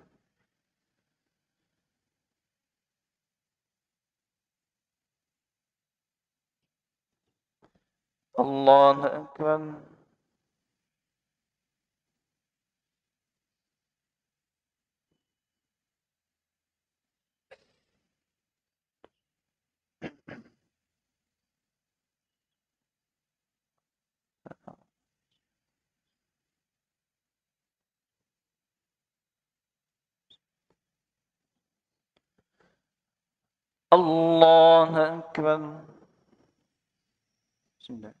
الله أكبر الله أكبر بسم الله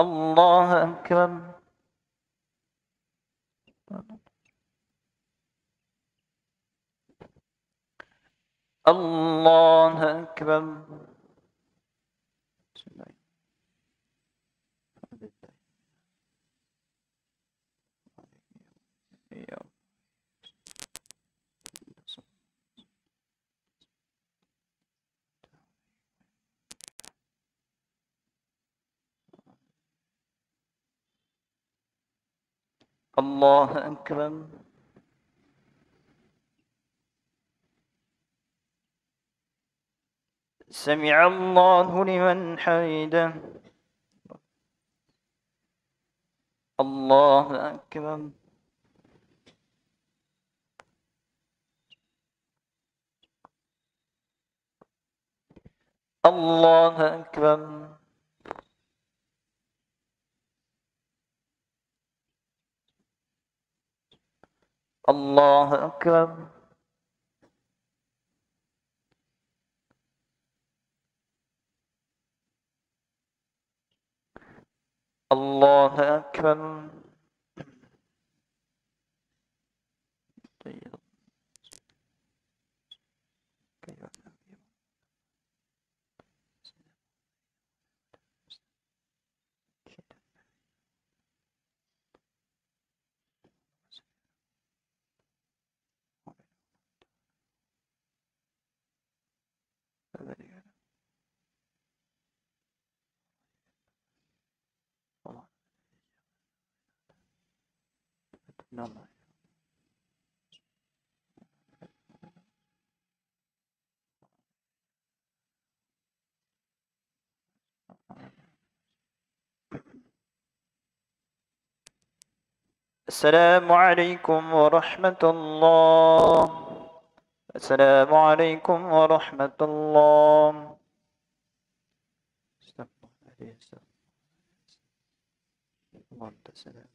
الله أكبر الله أكبر الله أكرم سمع الله لمن حمده الله أكرم الله أكبر الله أكبر الله أكبر من نعم. الله السلام عليكم ورحمة الله السلام عليكم ورحمة الله استغفر الله السلام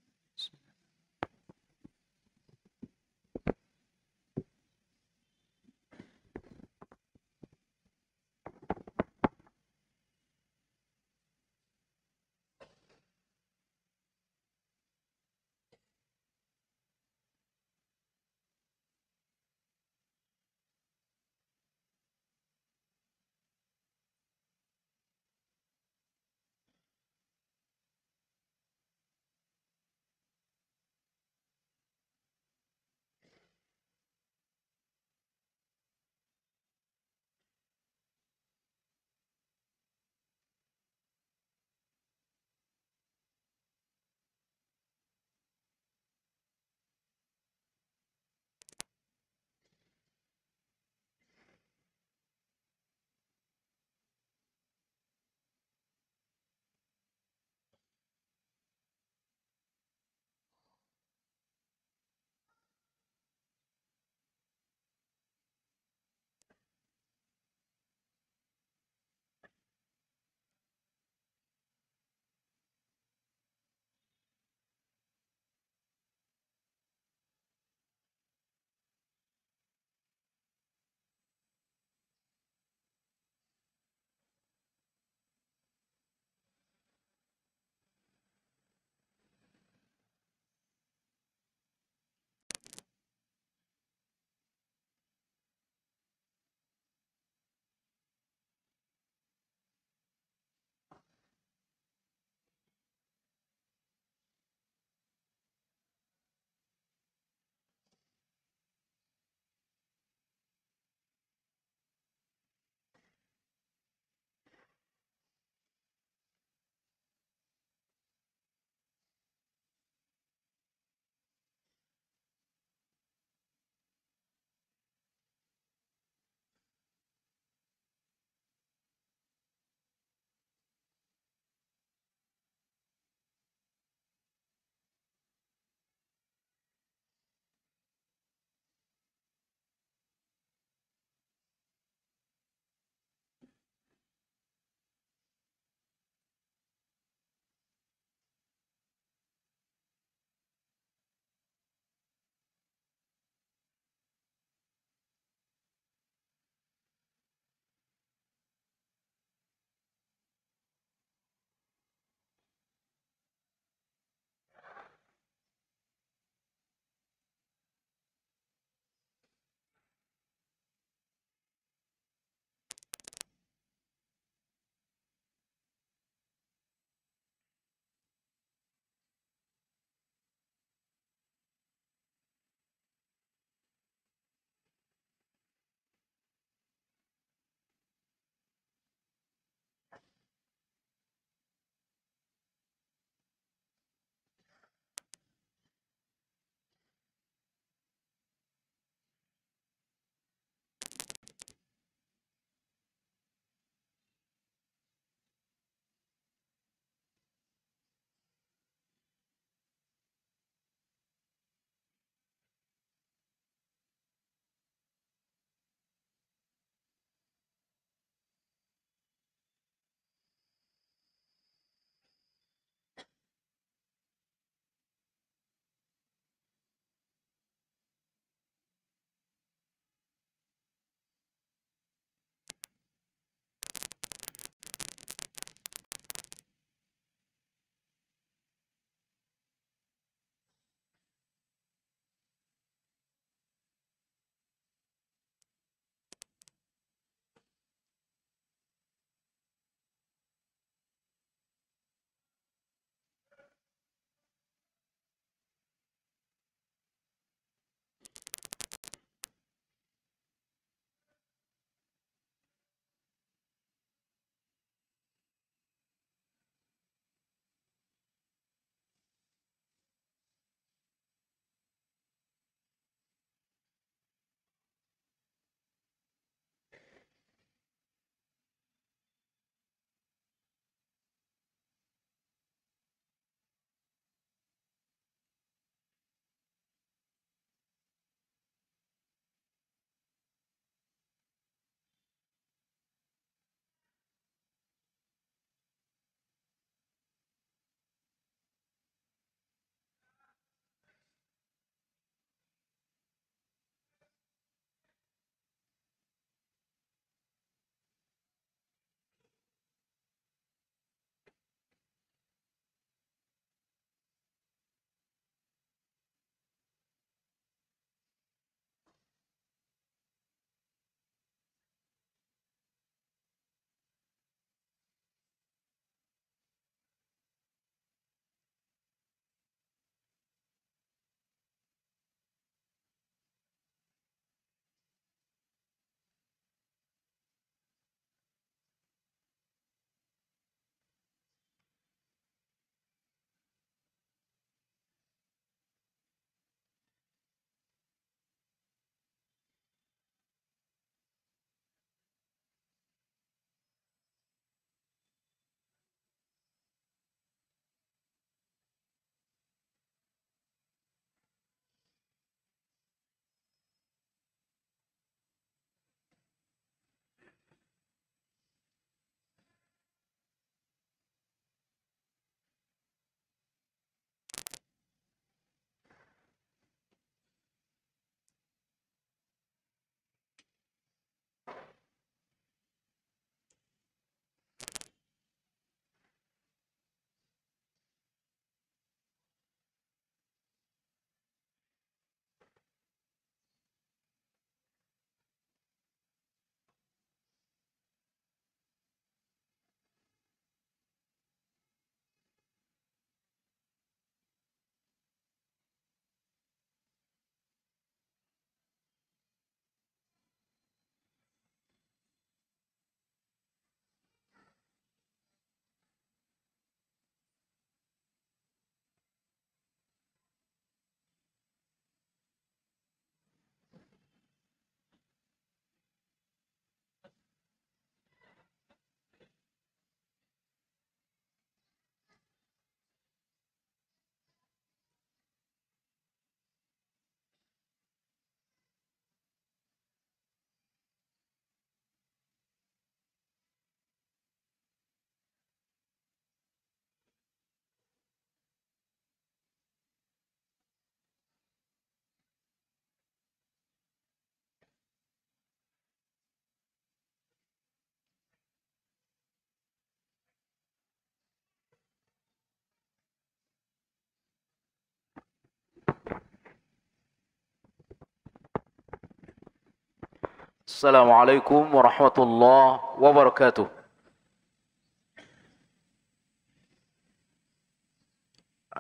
السلام عليكم ورحمة الله وبركاته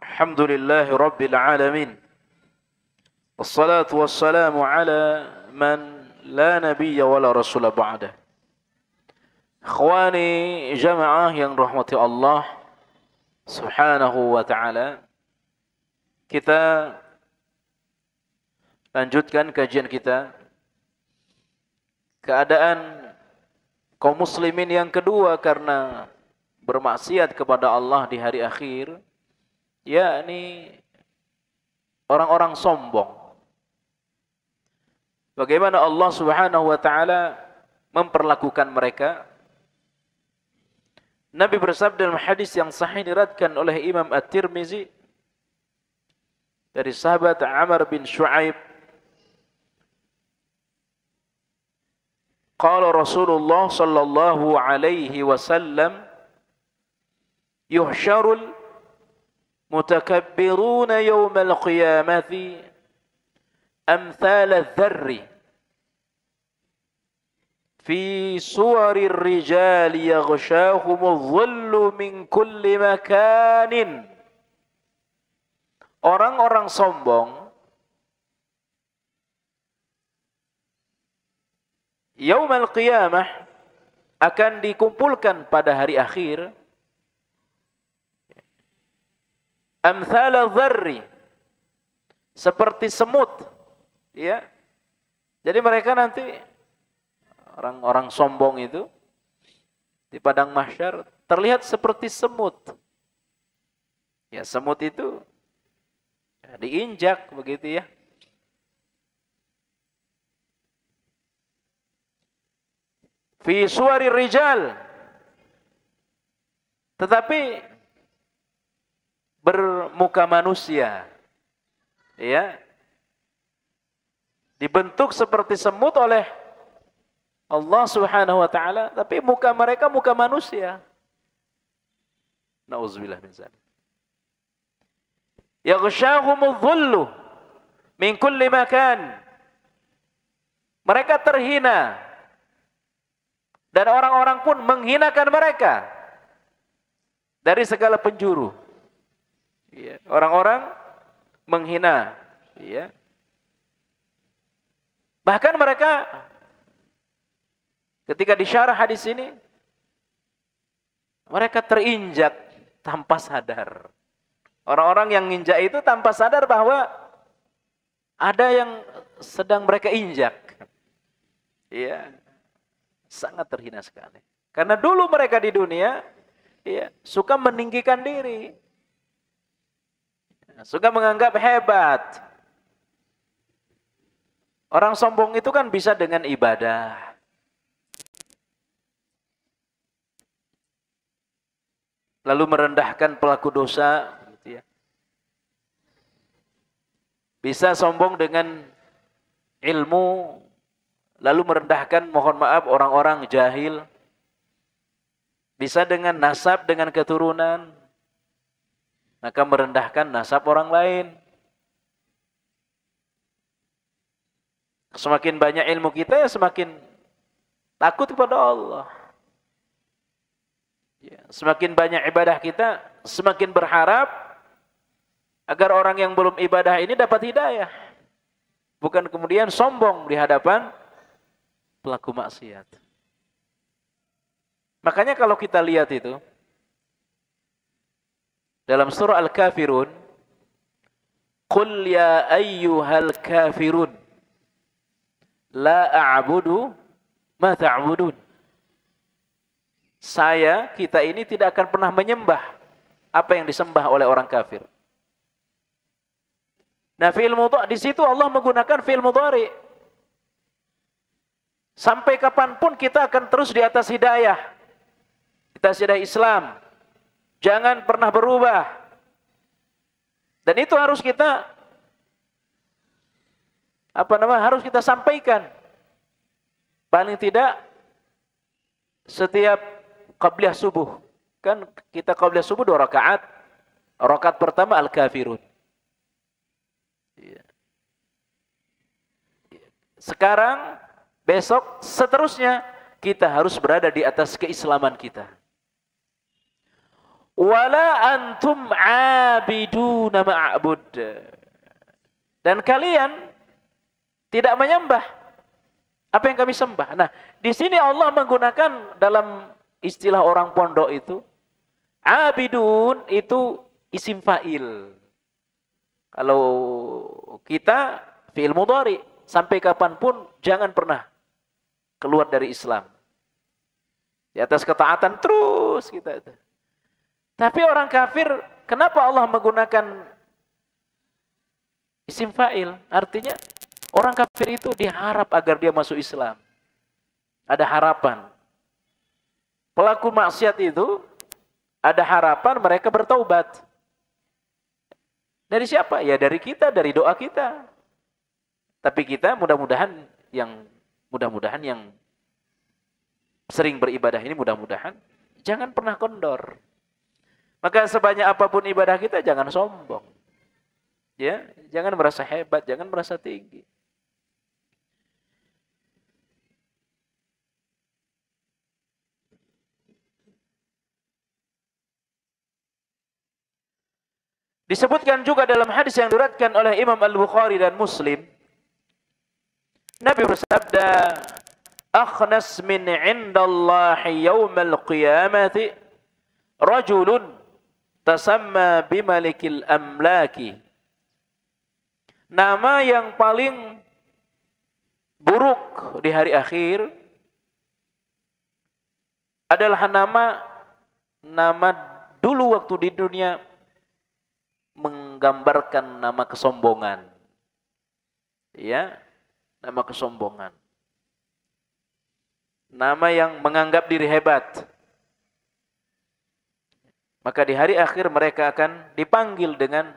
الحمد لله رب العالمين والصلاة والسلام على من لا نبي ولا رسول بعده إخواني جماعة yang رحمة الله سبحانه وتعالى ta'ala Kita lanjutkan kajian kita keadaan kaum muslimin yang kedua karena bermaksiat kepada Allah di hari akhir yakni orang-orang sombong bagaimana Allah Subhanahu wa taala memperlakukan mereka Nabi bersabda dalam hadis yang sahih diratkan oleh Imam At-Tirmizi dari sahabat Amr bin Shu'aib قال رسول الله صلى الله عليه وسلم يحشر المتكبرون يوم القيامة أمثال الذر في صور الرجال يغشاهم الظل من كل مكان Orang-orang sombong yaumal qiyamah akan dikumpulkan pada hari akhir amthala dzarri seperti semut ya jadi mereka nanti orang-orang sombong itu di padang mahsyar terlihat seperti semut ya semut itu ya, diinjak begitu ya fi suwari rijal tetapi bermuka manusia ya dibentuk seperti semut oleh Allah Subhanahu wa taala tapi muka mereka muka manusia nauzubillah min zalik yaghshahumudh dhullu min kulli makan mereka terhina dan orang-orang pun menghinakan mereka dari segala penjuru. Iya. Orang-orang menghina. Iya. Bahkan mereka ketika disyarah hadis ini, mereka terinjak tanpa sadar. Orang-orang yang nginjak itu tanpa sadar bahwa ada yang sedang mereka injak. Iya sangat terhina sekali. Karena dulu mereka di dunia ya, suka meninggikan diri. Suka menganggap hebat. Orang sombong itu kan bisa dengan ibadah. Lalu merendahkan pelaku dosa. Gitu ya. Bisa sombong dengan ilmu, lalu merendahkan mohon maaf orang-orang jahil bisa dengan nasab dengan keturunan maka merendahkan nasab orang lain semakin banyak ilmu kita ya semakin takut kepada Allah ya, semakin banyak ibadah kita semakin berharap agar orang yang belum ibadah ini dapat hidayah bukan kemudian sombong di hadapan pelaku maksiat. Makanya kalau kita lihat itu, dalam surah Al-Kafirun, Qul ya ayyuhal kafirun, la a'budu ma ta'budun. Saya, kita ini tidak akan pernah menyembah apa yang disembah oleh orang kafir. Nah, fi'il mudhari di situ Allah menggunakan fi'il mudhari Sampai kapanpun kita akan terus di atas hidayah. kita hidayah Islam. Jangan pernah berubah. Dan itu harus kita apa namanya, harus kita sampaikan. Paling tidak setiap qabliyah subuh. Kan kita qabliyah subuh dua rakaat. Rakaat pertama al-kafirun. Iya. Sekarang Besok seterusnya kita harus berada di atas keislaman kita. Wala antum abiduna ma'bud. Dan kalian tidak menyembah apa yang kami sembah. Nah, di sini Allah menggunakan dalam istilah orang pondok itu abidun itu isim fa'il. Kalau kita fi'il mudhari sampai kapanpun jangan pernah keluar dari Islam. Di atas ketaatan terus kita itu. Tapi orang kafir, kenapa Allah menggunakan isim fa'il? Artinya orang kafir itu diharap agar dia masuk Islam. Ada harapan. Pelaku maksiat itu ada harapan mereka bertaubat. Dari siapa? Ya dari kita, dari doa kita. Tapi kita mudah-mudahan yang mudah-mudahan yang sering beribadah ini mudah-mudahan jangan pernah kondor. Maka sebanyak apapun ibadah kita jangan sombong. Ya, jangan merasa hebat, jangan merasa tinggi. Disebutkan juga dalam hadis yang diriwayatkan oleh Imam Al-Bukhari dan Muslim Nabi bersabda, "Akhnas min 'indallahi yaumal qiyamati rajulun tasamma bimalikil amlaki." Nama yang paling buruk di hari akhir adalah nama nama dulu waktu di dunia menggambarkan nama kesombongan. Ya, Nama kesombongan. Nama yang menganggap diri hebat. Maka di hari akhir mereka akan dipanggil dengan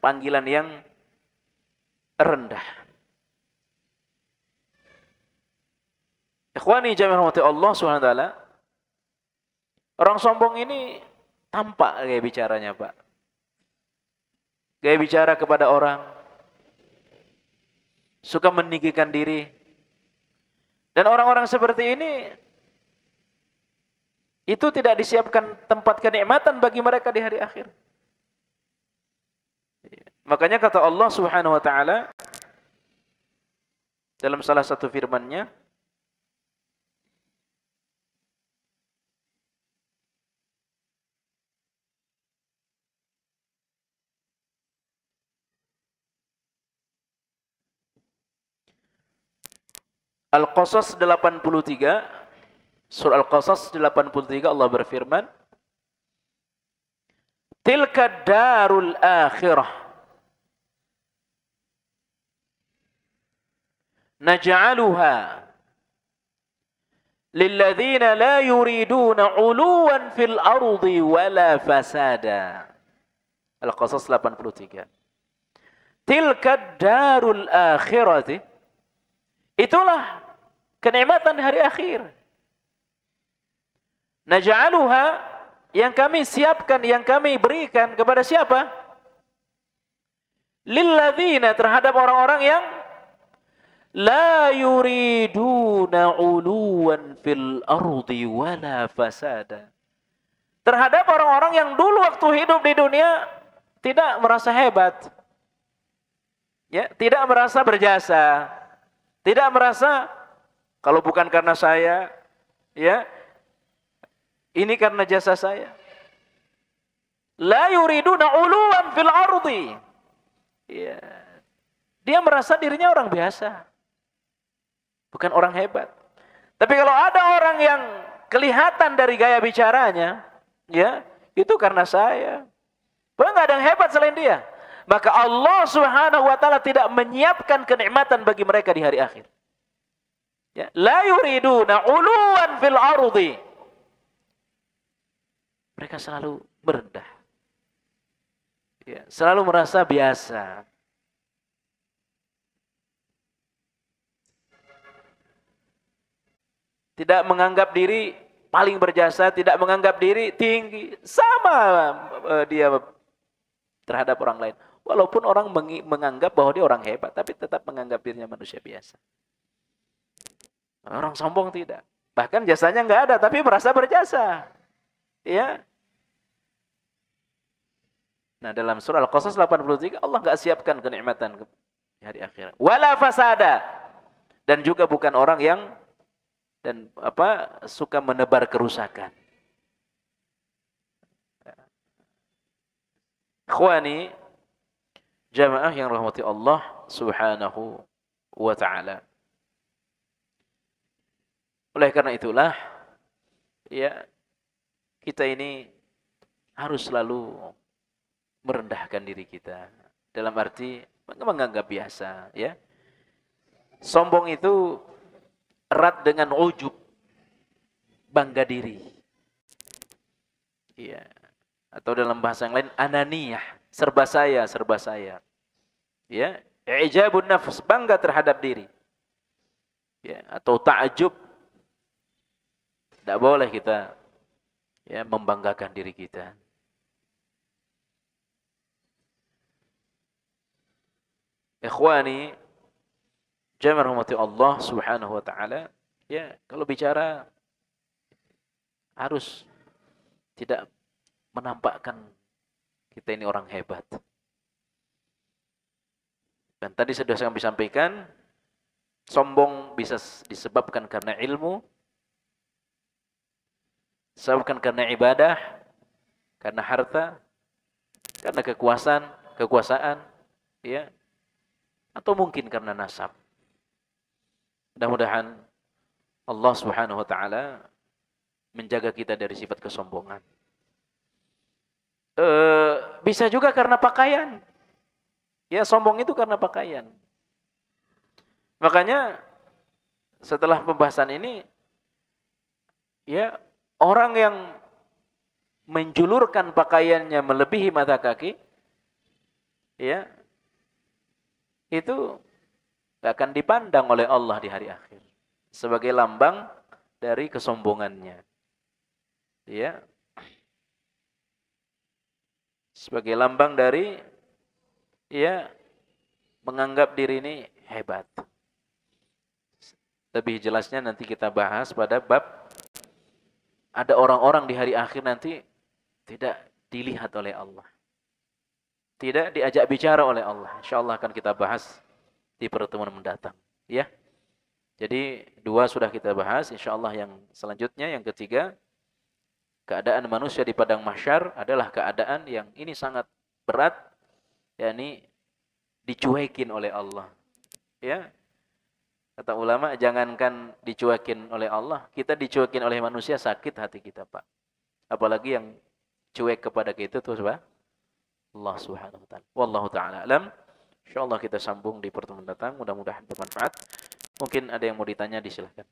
panggilan yang rendah. Ikhwani jami'ah Allah swt Orang sombong ini tampak gaya bicaranya pak. Gaya bicara kepada orang suka meninggikan diri. Dan orang-orang seperti ini itu tidak disiapkan tempat kenikmatan bagi mereka di hari akhir. Makanya kata Allah Subhanahu wa taala dalam salah satu firmanNya Al-Qasas 83 Surah Al-Qasas 83 Allah berfirman Tilka darul akhirah naj'aluha lilladzina la yuriduna 'uluwan fil ardi wala fasada Al-Qasas 83 Tilka darul akhirati Itulah kenikmatan hari akhir. Naj'aluha yang kami siapkan, yang kami berikan kepada siapa? Lilladzina terhadap orang-orang yang la yuriduna uluwan fil ardi wala fasada. Terhadap orang-orang yang dulu waktu hidup di dunia tidak merasa hebat. Ya, tidak merasa berjasa. Tidak merasa kalau bukan karena saya, ya. Ini karena jasa saya. La yuriduna uluan fil ardi. Ya. Dia merasa dirinya orang biasa. Bukan orang hebat. Tapi kalau ada orang yang kelihatan dari gaya bicaranya, ya, itu karena saya. Bahkan ada yang hebat selain dia. Maka Allah Subhanahu wa taala tidak menyiapkan kenikmatan bagi mereka di hari akhir. Ya, la yuriduna uluan fil ardi. Mereka selalu berendah. Ya, selalu merasa biasa. Tidak menganggap diri paling berjasa, tidak menganggap diri tinggi. Sama uh, dia terhadap orang lain. Walaupun orang menganggap bahwa dia orang hebat, tapi tetap menganggap dirinya manusia biasa. Orang sombong tidak. Bahkan jasanya nggak ada, tapi merasa berjasa. Ya. Nah dalam surah Al-Qasas 83, Allah nggak siapkan kenikmatan di hari akhirat. Wala fasada. Dan juga bukan orang yang dan apa suka menebar kerusakan. Ikhwani jamaah yang rahmati Allah Subhanahu wa taala. Oleh karena itulah ya kita ini harus selalu merendahkan diri kita dalam arti menganggap biasa ya. Sombong itu erat dengan ujub bangga diri. Iya. Atau dalam bahasa yang lain ananiyah, serba saya, serba saya. Ya, ijabun nafs, bangga terhadap diri. Ya, atau takjub tidak boleh kita ya membanggakan diri kita. Ikhwani, jamar Allah Subhanahu wa taala, ya kalau bicara harus tidak menampakkan kita ini orang hebat. Dan tadi sudah saya sampaikan, sombong bisa disebabkan karena ilmu, saya bukan karena ibadah, karena harta, karena kekuasaan, kekuasaan, ya, atau mungkin karena nasab. Mudah-mudahan Allah Subhanahu wa taala menjaga kita dari sifat kesombongan. E, bisa juga karena pakaian. Ya sombong itu karena pakaian. Makanya setelah pembahasan ini ya orang yang menjulurkan pakaiannya melebihi mata kaki, ya, itu akan dipandang oleh Allah di hari akhir sebagai lambang dari kesombongannya. Ya. Sebagai lambang dari ya menganggap diri ini hebat. Lebih jelasnya nanti kita bahas pada bab ada orang-orang di hari akhir nanti tidak dilihat oleh Allah. Tidak diajak bicara oleh Allah. InsyaAllah akan kita bahas di pertemuan mendatang. Ya. Jadi dua sudah kita bahas. InsyaAllah yang selanjutnya, yang ketiga. Keadaan manusia di Padang Mahsyar adalah keadaan yang ini sangat berat. yakni dicuekin oleh Allah. Ya, Kata ulama, jangankan dicuekin oleh Allah, kita dicuekin oleh manusia sakit hati kita, Pak. Apalagi yang cuek kepada kita itu Pak. Allah Subhanahu wa taala. Wallahu taala alam. Insyaallah kita sambung di pertemuan datang, mudah-mudahan bermanfaat. Mungkin ada yang mau ditanya disilahkan.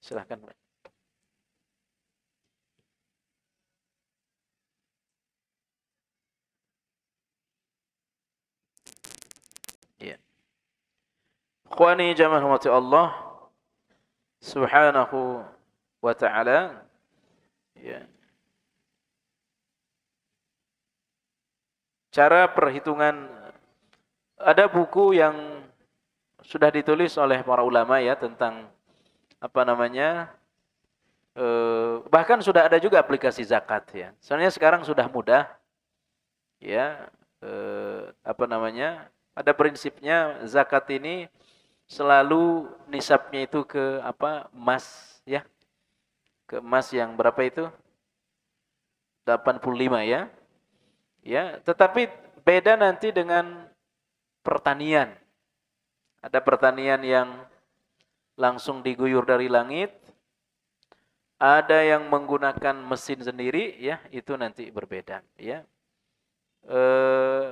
Silahkan, Pak. Khwani jamaah rahmati Allah subhanahu wa ta'ala ya. Cara perhitungan ada buku yang sudah ditulis oleh para ulama ya tentang apa namanya eh, bahkan sudah ada juga aplikasi zakat ya. Sebenarnya sekarang sudah mudah ya eh, apa namanya ada prinsipnya zakat ini selalu nisabnya itu ke apa emas ya ke emas yang berapa itu 85 ya ya tetapi beda nanti dengan pertanian ada pertanian yang langsung diguyur dari langit ada yang menggunakan mesin sendiri ya itu nanti berbeda ya eh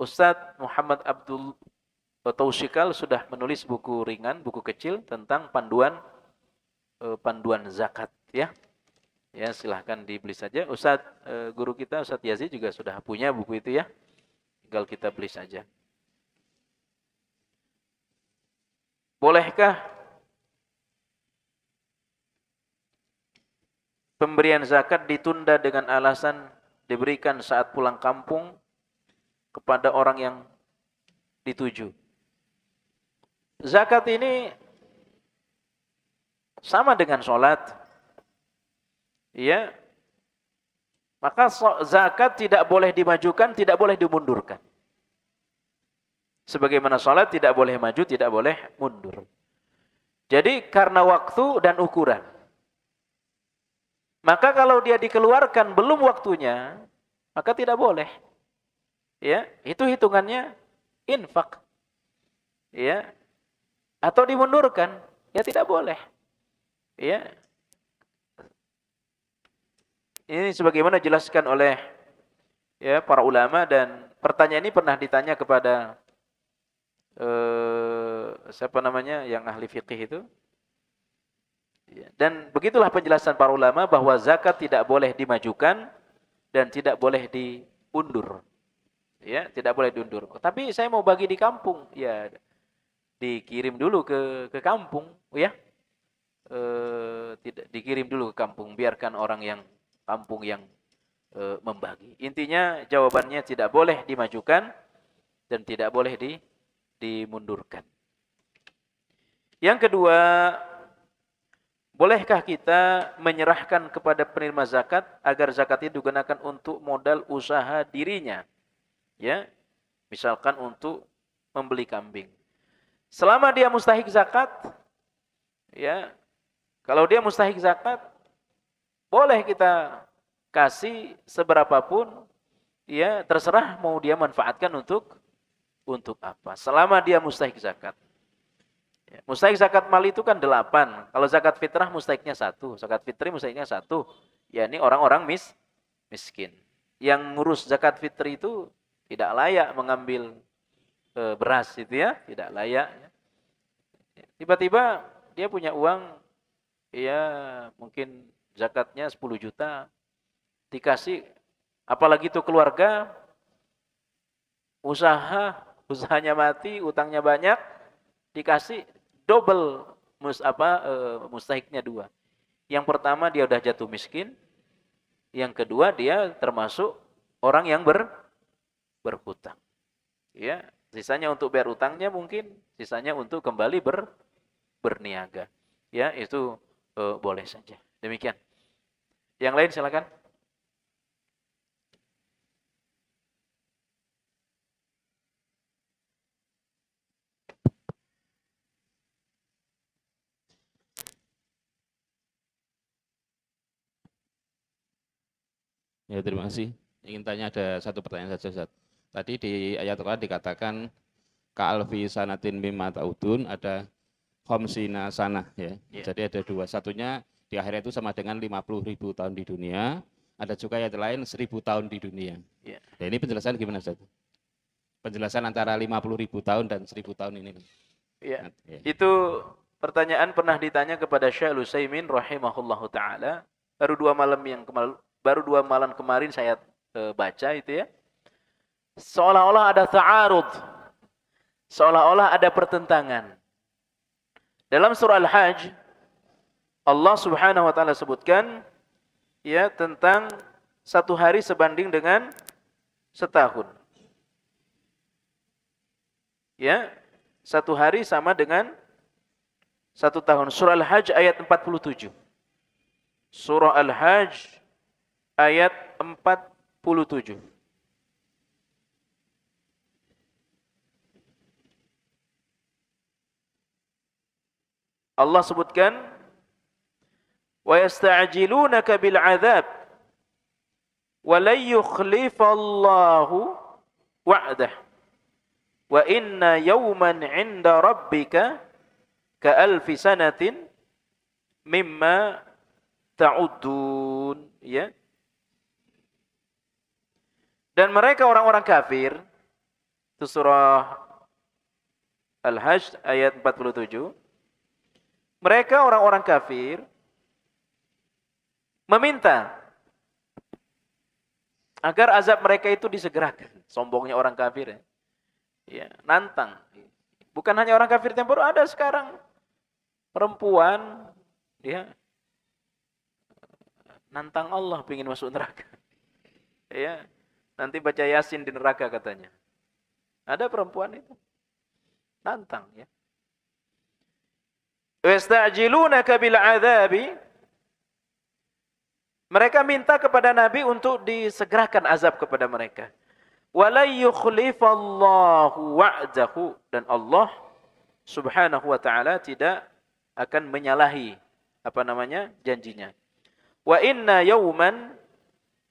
Ustadz Muhammad Abdul Tausikal sudah menulis buku ringan, buku kecil tentang panduan eh, panduan zakat ya. Ya, silahkan dibeli saja. Ustaz eh, guru kita Ustadz Yazid juga sudah punya buku itu ya. Tinggal kita beli saja. Bolehkah pemberian zakat ditunda dengan alasan diberikan saat pulang kampung kepada orang yang dituju? Zakat ini sama dengan sholat. Ya. Maka zakat tidak boleh dimajukan, tidak boleh dimundurkan. Sebagaimana sholat tidak boleh maju, tidak boleh mundur. Jadi karena waktu dan ukuran. Maka kalau dia dikeluarkan belum waktunya, maka tidak boleh. Ya, itu hitungannya infak. Ya, atau dimundurkan, ya tidak boleh. Ya. Ini sebagaimana jelaskan oleh ya para ulama dan pertanyaan ini pernah ditanya kepada eh, siapa namanya yang ahli fikih itu. Ya, dan begitulah penjelasan para ulama bahwa zakat tidak boleh dimajukan dan tidak boleh diundur. Ya, tidak boleh diundur. Tapi saya mau bagi di kampung. Ya, dikirim dulu ke ke kampung ya e, tidak dikirim dulu ke kampung biarkan orang yang kampung yang e, membagi intinya jawabannya tidak boleh dimajukan dan tidak boleh di dimundurkan yang kedua bolehkah kita menyerahkan kepada penerima zakat agar zakatnya digunakan untuk modal usaha dirinya ya misalkan untuk membeli kambing Selama dia mustahik zakat, ya, kalau dia mustahik zakat, boleh kita kasih seberapa pun, ya, terserah mau dia manfaatkan untuk untuk apa. Selama dia mustahik zakat. Ya, mustahik zakat mal itu kan delapan. Kalau zakat fitrah mustahiknya satu, zakat fitri mustahiknya satu. Ya ini orang-orang mis miskin. Yang ngurus zakat fitri itu tidak layak mengambil e, beras itu ya, tidak layak. Tiba-tiba dia punya uang ya mungkin zakatnya 10 juta dikasih apalagi itu keluarga usaha usahanya mati, utangnya banyak dikasih double mus apa e, mustahiknya dua. Yang pertama dia udah jatuh miskin, yang kedua dia termasuk orang yang ber berhutang. Ya, Sisanya untuk bayar utangnya mungkin, sisanya untuk kembali ber, berniaga. Ya, itu e, boleh saja. Demikian. Yang lain silakan. Ya, terima kasih. Ingin tanya ada satu pertanyaan saja, Ustaz. Tadi di ayat Quran dikatakan ka'alfi sanatin mimma ta'udun ada khomsina sanah ya. Yeah. Jadi ada dua. Satunya di akhirat itu sama dengan 50 ribu tahun di dunia. Ada juga yang lain 1000 tahun di dunia. Yeah. Nah, ini penjelasan gimana Ustaz? Penjelasan antara 50 ribu tahun dan 1000 tahun ini. Iya. Yeah. Ya. Itu pertanyaan pernah ditanya kepada Syekh Lusaimin rahimahullahu taala baru dua malam yang kemarin baru dua malam kemarin saya eh, baca itu ya Seolah-olah ada ta'arud. Seolah-olah ada pertentangan. Dalam surah Al-Hajj, Allah Subhanahu wa taala sebutkan ya tentang satu hari sebanding dengan setahun. Ya, satu hari sama dengan satu tahun. Surah Al-Hajj ayat 47. Surah Al-Hajj ayat 47. Allah sebutkan wa yasta'jilunaka bil azab wa la yukhlifallahu wa'dah wa inna yawman 'inda rabbika ya dan mereka orang-orang kafir itu surah Al-Hajj ayat 47 mereka orang-orang kafir meminta agar azab mereka itu disegerakan. Sombongnya orang kafir ya. ya nantang. Bukan hanya orang kafir tempur, ada sekarang perempuan dia ya, nantang Allah ingin masuk neraka. ya, nanti baca Yasin di neraka katanya. Ada perempuan itu nantang ya. Wasta'jilunaka bil adzabi mereka minta kepada Nabi untuk disegerakan azab kepada mereka. Walayyukhlifallahu yukhlifallahu wa'dahu dan Allah Subhanahu wa taala tidak akan menyalahi apa namanya? janjinya. Wa inna yawman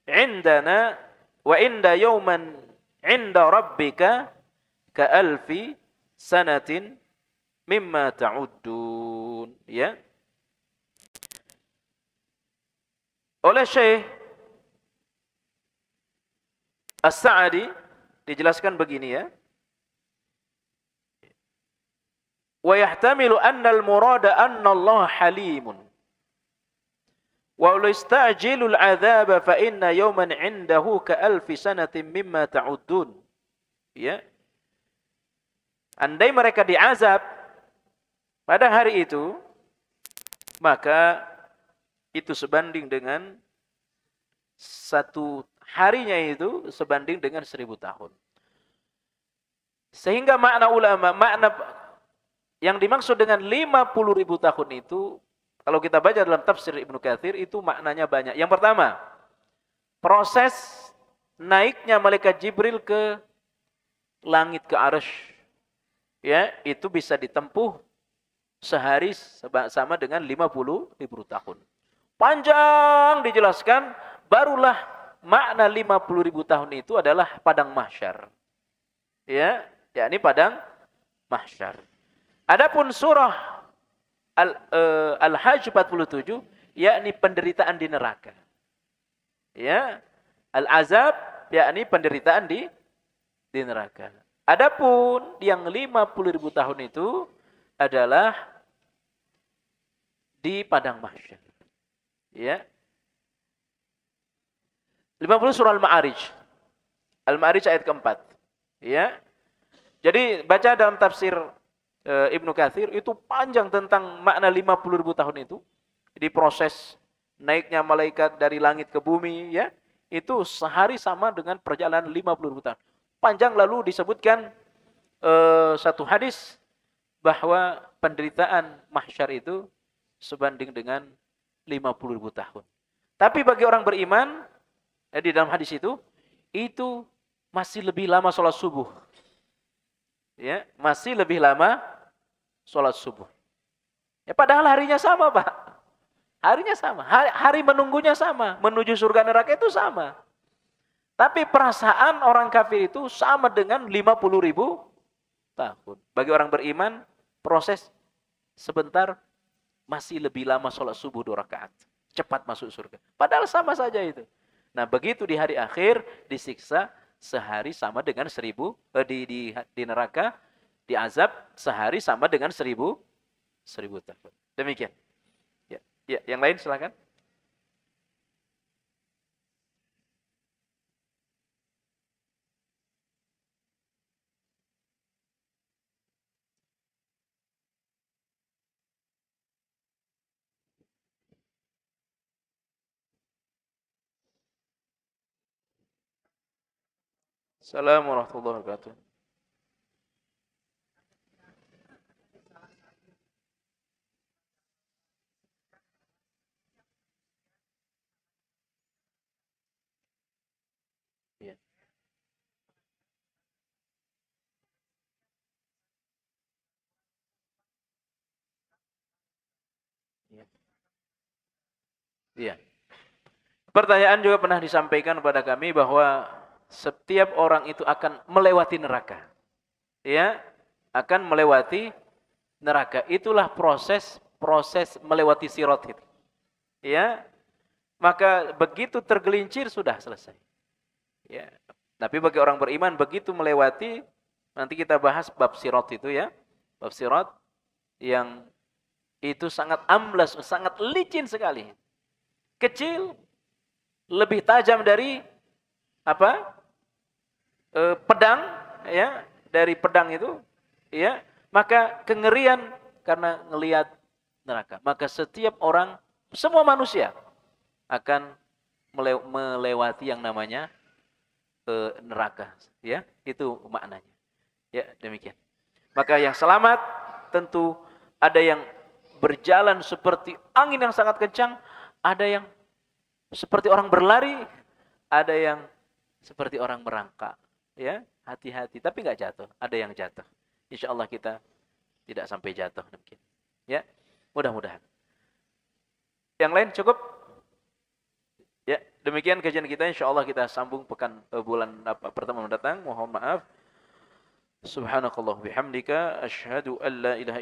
indana wa inda yawman inda rabbika ka alfi sanatin mimma ta'uddu ya'malun ya oleh Syekh As-Sa'di dijelaskan begini ya wa yahtamilu anna al-murada anna Allah halimun wa ulistajilu al-'adzaba fa inna yawman 'indahu ka alfi sanatin mimma ta'uddun ya andai mereka diazab pada hari itu maka itu sebanding dengan satu harinya itu sebanding dengan seribu tahun. Sehingga makna ulama, makna yang dimaksud dengan lima puluh ribu tahun itu, kalau kita baca dalam tafsir Ibnu Kathir, itu maknanya banyak. Yang pertama, proses naiknya malaikat Jibril ke langit ke Arsh. Ya, itu bisa ditempuh Sehari sama dengan 50 ribu tahun. Panjang dijelaskan, barulah makna 50 ribu tahun itu adalah padang mahsyar. Ya, yakni padang mahsyar. Adapun surah Al, uh, e, Al puluh 47 yakni penderitaan di neraka. Ya, al azab yakni penderitaan di di neraka. Adapun yang 50 ribu tahun itu adalah di padang mahsyar. Ya. 50 surah Al-Ma'arij. Al-Ma'arij ayat keempat. Ya. Jadi baca dalam tafsir e, Ibnu Katsir itu panjang tentang makna 50.000 tahun itu. Jadi proses naiknya malaikat dari langit ke bumi ya. Itu sehari sama dengan perjalanan 50.000 tahun. Panjang lalu disebutkan e, satu hadis bahwa penderitaan mahsyar itu sebanding dengan 50 ribu tahun. Tapi bagi orang beriman, ya di dalam hadis itu, itu masih lebih lama sholat subuh. Ya, masih lebih lama sholat subuh. Ya, padahal harinya sama, Pak. Harinya sama. Hari, hari menunggunya sama. Menuju surga neraka itu sama. Tapi perasaan orang kafir itu sama dengan 50 ribu tahun. Bagi orang beriman, proses sebentar masih lebih lama sholat subuh dua rakaat. Cepat masuk surga. Padahal sama saja itu. Nah begitu di hari akhir disiksa sehari sama dengan seribu eh, di, di, di neraka diazab sehari sama dengan seribu seribu tahun. Demikian. Ya, ya yang lain silakan. Assalamualaikum warahmatullahi wabarakatuh. ya. Pertanyaan juga pernah disampaikan kepada kami bahwa setiap orang itu akan melewati neraka. Ya, akan melewati neraka. Itulah proses proses melewati sirat itu. Ya. Maka begitu tergelincir sudah selesai. Ya. Tapi bagi orang beriman begitu melewati nanti kita bahas bab sirat itu ya. Bab sirat yang itu sangat amblas, sangat licin sekali. Kecil lebih tajam dari apa? e, pedang ya dari pedang itu ya maka kengerian karena ngelihat neraka maka setiap orang semua manusia akan melewati yang namanya e, neraka ya itu maknanya ya demikian maka yang selamat tentu ada yang berjalan seperti angin yang sangat kencang ada yang seperti orang berlari ada yang seperti orang merangkak ya hati-hati tapi nggak jatuh ada yang jatuh insya Allah kita tidak sampai jatuh mungkin ya mudah-mudahan yang lain cukup ya demikian kajian kita insya Allah kita sambung pekan eh, bulan apa pertama mendatang mohon maaf subhanakallah bihamdika asyhadu alla ilaha